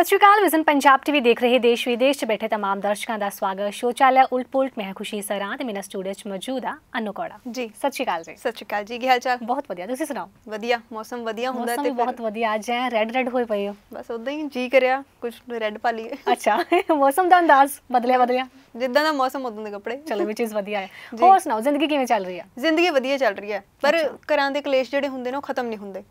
ਸਤਿ Sri Akal Vision Punjab TV ਦੇਖ ਰਹੇ ਦੇਸ਼ ਵਿਦੇਸ਼ 'ਚ ਬੈਠੇ ਤਮਾਮ ਦਰਸ਼ਕਾਂ ਦਾ ਸਵਾਗਤ ਸ਼ੋਚਾਲਿਆ ਉਲਟ-ਪੁਲਟ ਮੈਂ ਖੁਸ਼ੀ ਸਰਾਂ ਤੇ ਮੇਰਾ ਸਟੂਡੀਓ 'ਚ ਮੌਜੂਦ ਆ ਅਨੁਕੋੜਾ ਜੀ ਸਤਿ ਸ਼੍ਰੀ ਅਕਾਲ ਜੀ ਸਤਿ ਸ਼੍ਰੀ ਅਕਾਲ ਜੀ ਕੀ ਹਾਲ ਚਾਲ ਬਹੁਤ ਵਧੀਆ ਤੁਸੀਂ ਸੁਣਾਓ ਵਧੀਆ ਮੌਸਮ ਵਧੀਆ ਹੁੰਦਾ ਤੇ ਬਹੁਤ ਵਧੀਆ ਅੱਜ ਹੈ ਰੈੱਡ ਰੈੱਡ ਹੋਏ ਪਏ ਹੋ ਬਸ ਉਦਾਂ ਹੀ ਜੀ ਕਰਿਆ ਕੁਝ ਰੈੱਡ ਪਾ ਅੱਛਾ ਮੌਸਮ ਦਾ ਅੰਦਾਜ਼ ਬਦਲਿਆ ਬਦਲਿਆ ਜਿੱਦਾਂ ਦਾ ਮੌਸਮ ਉਦੋਂ ਦੇ ਕੱਪੜੇ ਚਲੋ ਵਿੱਚ ਇਸ ਵਧੀਆ ਹੈ ਹੋਰ ਸੁਣਾਓ ਜ਼ਿੰਦਗੀ ਕਿਵੇਂ ਚੱਲ ਰਹੀ ਹੈ ਜ਼ਿੰਦਗੀ ਵਧੀਆ ਚੱਲ ਰਹੀ ਹੈ ਪਰ ਘਰਾਂ ਦੇ ਕਲੇਸ਼ ਜਿਹੜੇ ਹੁੰਦੇ ਨੇ ਉਹ ਖਤਮ ਨਹੀਂ ਹੁੰਦੇ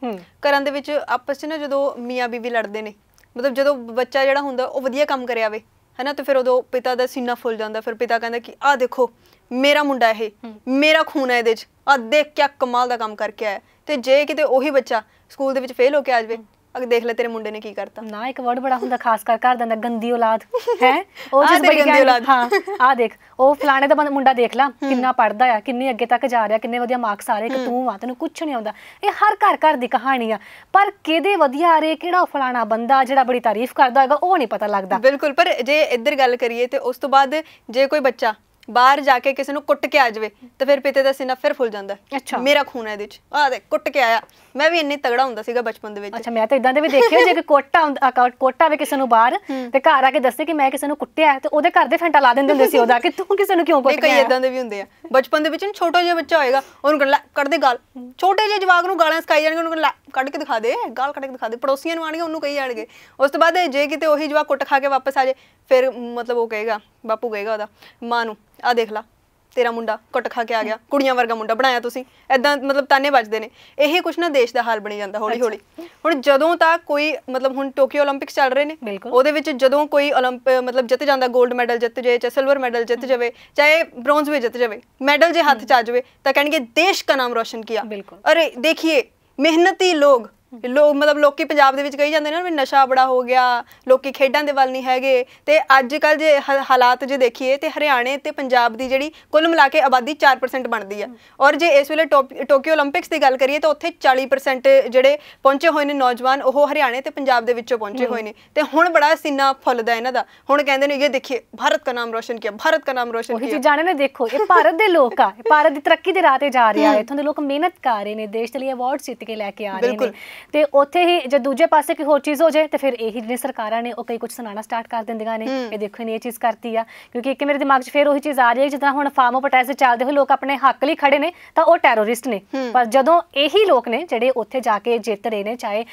ਘਰਾਂ ਦੇ ਵਿੱਚ ਆਪਸ 'ਚ ਨਾ ਜਦੋਂ ਮੀਆਂ ਬੀਵੀ ਲੜਦੇ ਨੇ ਮਤਲਬ ਜਦੋਂ ਬੱਚਾ ਜਿਹੜਾ ਹੁੰਦਾ ਉਹ ਵਧੀਆ ਕੰਮ ਕਰਿਆ ਆਵੇ ਹੈਨਾ ਤੇ ਫਿਰ ਉਦੋਂ ਪਿਤਾ ਦਾ ਸੀਨਾ ਫੁੱਲ ਜਾਂਦਾ ਫਿਰ ਪਿਤਾ ਕਹਿੰਦਾ ਕਿ ਆ ਦੇਖੋ ਮੇਰਾ ਮੁੰਡਾ ਇਹ ਮੇਰਾ ਖੂਨ ਹੈ ਇਹਦੇ 'ਚ ਆ ਦੇਖ ਕਿਆ ਕਮਾਲ ਦਾ ਕੰਮ ਕਰਕੇ ਆਇਆ ਤੇ ਜੇ ਕਿਤੇ ਉਹੀ ਬੱਚਾ ਸਕੂਲ ਦੇ ਵਿੱਚ ਫੇਲ ਹੋ ਕੇ ਆ ਜਾਵੇ ਅਗ ਦੇਖ ਲੈ ਤੇਰੇ ਮੁੰਡੇ ਨੇ ਕੀ ਕਰਤਾ ਨਾ ਇੱਕ ਵਰਡ ਬੜਾ ਹੁੰਦਾ ਖਾਸ ਕਰ ਘਰ ਦਾ ਗੰਦੀ ਔਲਾਦ ਹੈ ਉਹ ਜਿਸ ਬੜੀ ਗੰਦੀ ਔਲਾਦ ਹਾਂ ਆ ਦੇਖ ਉਹ ਫਲਾਣੇ ਦਾ ਮੁੰਡਾ ਦੇਖ ਲਾ ਕਿੰਨਾ ਪੜਦਾ ਆ ਕਿੰਨੇ ਅੱਗੇ ਤੱਕ ਜਾ ਰਿਹਾ ਕਿੰਨੇ ਵਧੀਆ ਮਾਰਕਸ ਆ ਰਹੇ ਕਿ ਤੂੰ ਆ ਤੈਨੂੰ ਕੁਝ ਨਹੀਂ ਆਉਂਦਾ ਇਹ ਹਰ ਘਰ ਘਰ ਦੀ ਕਹਾਣੀ ਆ ਪਰ ਕਿਹਦੇ ਵਧੀਆ ਆ ਰਹੇ ਕਿਹੜਾ ਫਲਾਣਾ ਬੰਦਾ ਜਿਹੜਾ ਬੜੀ ਤਾਰੀਫ ਕਰਦਾ ਹੋਏਗਾ ਉਹ ਨਹੀਂ ਪਤਾ ਲੱਗਦਾ ਬਿਲਕੁਲ ਪਰ ਜੇ ਇੱਧਰ ਗੱਲ ਕਰੀਏ ਤੇ ਉਸ ਤੋਂ ਬਾਅਦ ਜੇ ਕੋਈ ਬੱਚਾ ਬਾਹਰ ਜਾ ਕੇ ਕਿਸੇ ਨੂੰ ਕੁੱਟ ਕੇ ਆ ਜਾਵੇ ਤਾਂ ਫਿਰ ਪਿਤੇ ਦਾ ਸੀਨਾ ਫਿਰ ਫੁੱਲ ਜਾਂਦਾ ਅੱਛਾ ਮੇਰਾ ਖੂਨ ਹੈ ਇਹਦੇ ਚ ਆ ਦੇ ਕੁੱਟ ਕੇ ਆਇਆ ਮੈਂ ਵੀ ਇੰਨੇ ਤਗੜਾ ਹੁੰਦਾ ਸੀਗਾ ਬਚਪਨ ਦੇ ਵਿੱਚ ਅੱਛਾ ਮੈਂ ਤਾਂ ਇਦਾਂ ਦੇ ਵੀ ਦੇਖਿਆ ਜੇ ਕਿ ਕੋਟਾ ਕੋਟਾ ਵੀ ਕਿਸੇ ਨੂੰ ਬਾਹਰ ਤੇ ਘਰ ਆ ਕੇ ਦੱਸੇ ਕਿ ਮੈਂ ਕਿਸੇ ਨੂੰ ਕੁੱਟਿਆ ਤੇ ਉਹਦੇ ਘਰ ਦੇ ਫੈਂਟਾ ਲਾ ਦਿੰਦੇ ਹੁੰਦੇ ਸੀ ਉਹਦਾ ਕਿ ਤੂੰ ਕਿਸੇ ਨੂੰ ਕਿਉਂ ਕੁੱਟਿਆ ਗਿਆ ਕਈ ਇਦਾਂ ਦੇ ਵੀ ਹੁੰਦੇ ਆ ਬਚਪਨ ਦੇ ਵਿੱਚ ਨਾ ਛੋਟਾ ਜਿਹਾ ਬੱਚਾ ਹੋਏਗਾ ਉਹਨੂੰ ਗੱਲਾਂ ਕੱਢਦੇ ਗਾਲ ਛੋਟੇ ਜਿਹੇ ਜਵਾਕ ਨੂੰ ਗਾਲਾਂ ਸਿਖਾਈ ਜਾਣਗੇ ਉਹਨੂੰ ਕੱਢ ਕੇ ਦਿਖਾ ਦੇ ਗਾਲ ਕੱਢ ਕੇ ਦਿਖਾ ਦੇ ਪੜੋਸੀਆਂ ਨੂੰ ਆਣਗੇ ਉਹਨੂੰ ਕਹੀ ਜਾਣਗੇ ਉਸ ਤੋਂ ਬਾਅਦ ਜੇ ਕਿਤੇ ਉਹੀ ਜਵਾਗ ਕੁੱਟ ਖਾ ਕੇ ਵਾਪਸ ਆ ਜਾਏ ਫਿਰ ਮਤਲਬ ਉਹ ਕਹੇਗਾ ਬਾਪੂ ਕਹੇਗਾ ਉਹਦਾ ਮਾਂ ਨੂੰ ਆ ਦੇਖ ਲਾ ਤੇਰਾ ਮੁੰਡਾ ਕੁੱਟ ਖਾ ਕੇ ਆ ਗਿਆ ਕੁੜੀਆਂ ਵਰਗਾ ਮੁੰਡਾ ਬਣਾਇਆ ਤੁਸੀਂ ਐਦਾਂ ਮਤਲਬ ਤਾਨੇ ਵੱਜਦੇ ਨੇ ਇਹ ਕੁਛ ਨਾ ਦੇਸ਼ ਦਾ ਹਾਲ ਬਣੀ ਜਾਂਦਾ ਹੌਲੀ ਹੌਲੀ ਹੁਣ ਜਦੋਂ ਤਾਂ ਕੋਈ ਮਤਲਬ ਹੁਣ ਟੋਕੀਓ 올림픽 ਚੱਲ ਰਹੇ ਨੇ ਉਹਦੇ ਵਿੱਚ ਜਦੋਂ ਕੋਈ 올림ਪ ਮਤਲਬ ਜਿੱਤ ਜਾਂਦਾ 골ਡ ਮੈਡਲ ਜਿੱਤ ਜਾਏ ਚਾਹੇ ਸਿਲਵਰ ਮੈਡਲ ਜਿੱਤ ਜਾਵੇ ਚਾਹੇ ਬ੍ਰੌਂਜ਼ ਵੀ ਜਿੱਤ ਜਾਵੇ ਮੈਡਲ ਜੇ ਹੱਥ ਚ ਆ ਜਾਵੇ ਤਾਂ ਕਹਿਣਗੇ ਦੇਸ਼ ਦਾ ਨਾਮ ਰੋਸ਼ਨ ਕੀਤਾ ਅਰੇ ਦੇਖੀਏ ਮਿਹਨਤੀ ਲੋਕ ਲੋਕ ਮਤਲਬ ਲੋਕੀ ਪੰਜਾਬ ਦੇ ਵਿੱਚ ਕਹੀ ਜਾਂਦੇ ਨੇ ਨਾ ਵੀ ਨਸ਼ਾ ਬੜਾ ਹੋ ਗਿਆ ਲੋਕੀ ਖੇਡਾਂ ਦੇ ਵੱਲ ਨਹੀਂ ਹੈਗੇ ਤੇ ਅੱਜ ਕੱਲ ਜੇ ਹਾਲਾਤ ਜੇ ਦੇਖੀਏ ਤੇ ਹਰਿਆਣੇ ਤੇ ਪੰਜਾਬ ਦੀ ਜਿਹੜੀ ਕੁੱਲ ਮਿਲਾ ਕੇ ਆਬਾਦੀ 4% ਬਣਦੀ ਆ ਔਰ ਜੇ ਇਸ ਵੇਲੇ ਟੋਕੀਓ 올림픽ਸ ਦੀ ਗੱਲ ਕਰੀਏ ਤਾਂ ਉੱਥੇ 40% ਜਿਹੜੇ ਪਹੁੰਚੇ ਹੋਏ ਨੇ ਨੌਜਵਾਨ ਉਹ ਹਰਿਆਣੇ ਤੇ ਪੰਜਾਬ ਦੇ ਵਿੱਚੋਂ ਪਹੁੰਚੇ ਹੋਏ ਨੇ ਤੇ ਹੁਣ ਬੜਾ ਸੀਨਾ ਫੁੱਲਦਾ ਇਹਨਾਂ ਦਾ ਹੁਣ ਕਹਿੰਦੇ ਨੇ ਇਹ ਦੇਖੀਏ ਭਾਰਤ ਦਾ ਨਾਮ ਰੋਸ਼ਨ ਕੀਤਾ ਭਾਰਤ ਦਾ ਨਾਮ ਰੋਸ਼ਨ ਕੀਤਾ ਜੀ ਜਾਣੇ ਨੇ ਦੇਖੋ ਇਹ ਭਾਰਤ ਦੇ ਲੋਕ ਆ ਭਾਰਤ ਦੀ ਤਰੱਕੀ ਦੇ ਰਾਹ ਤੇ ਜਾ ਰਿਹਾ ਹੈ ਇਥੋਂ ਦੇ ਲੋਕ ਮਿਹਨਤ ਕਰ ਰਹੇ ਨੇ ਦੇਸ਼ ਦੇ ਲਈ ਅਵਾਰਡ ਜਿੱਤ ਕੇ ਲੈ ਕੇ ਆ ਰਹੇ ਨੇ ਤੇ ਉੱਥੇ ਹੀ ਜੇ ਦੂਜੇ ਪਾਸੇ ਕੋਈ ਹੋਰ ਚੀਜ਼ ਹੋ ਜਾਏ ਤੇ ਫਿਰ ਇਹੀ ਜਿਹੜੇ ਸਰਕਾਰਾਂ ਨੇ ਉਹ ਕਈ ਕੁਝ ਸੁਣਾਣਾ ਸਟਾਰਟ ਕਰ ਦਿੰਦੀਆਂ ਨੇ ਇਹ ਦੇਖੋ ਇਹ ਚੀਜ਼ ਕਰਤੀ ਆ ਕਿਉਂਕਿ ਇੱਕ ਮੇਰੇ ਦਿਮਾਗ 'ਚ ਫਿਰ ਉਹੀ ਚੀਜ਼ ਆ ਰਹੀ ਹੈ ਜਿੱਦਾਂ ਹੁਣ ਫਾਰਮੋ ਪਟੈਸ ਚੱਲਦੇ ਹੋਏ ਲੋਕ ਆਪਣੇ ਹੱਕ ਲਈ ਖੜੇ ਨੇ ਤਾਂ ਉਹ ਟੈਰੋਰਿਸਟ ਨੇ ਪਰ ਜਦੋਂ ਇਹੀ ਲੋਕ ਨੇ ਜਿਹੜੇ ਉੱਥੇ ਜਾ ਕੇ ਜਿੱਤ ਰਹੇ ਨੇ ਚਾਹੇ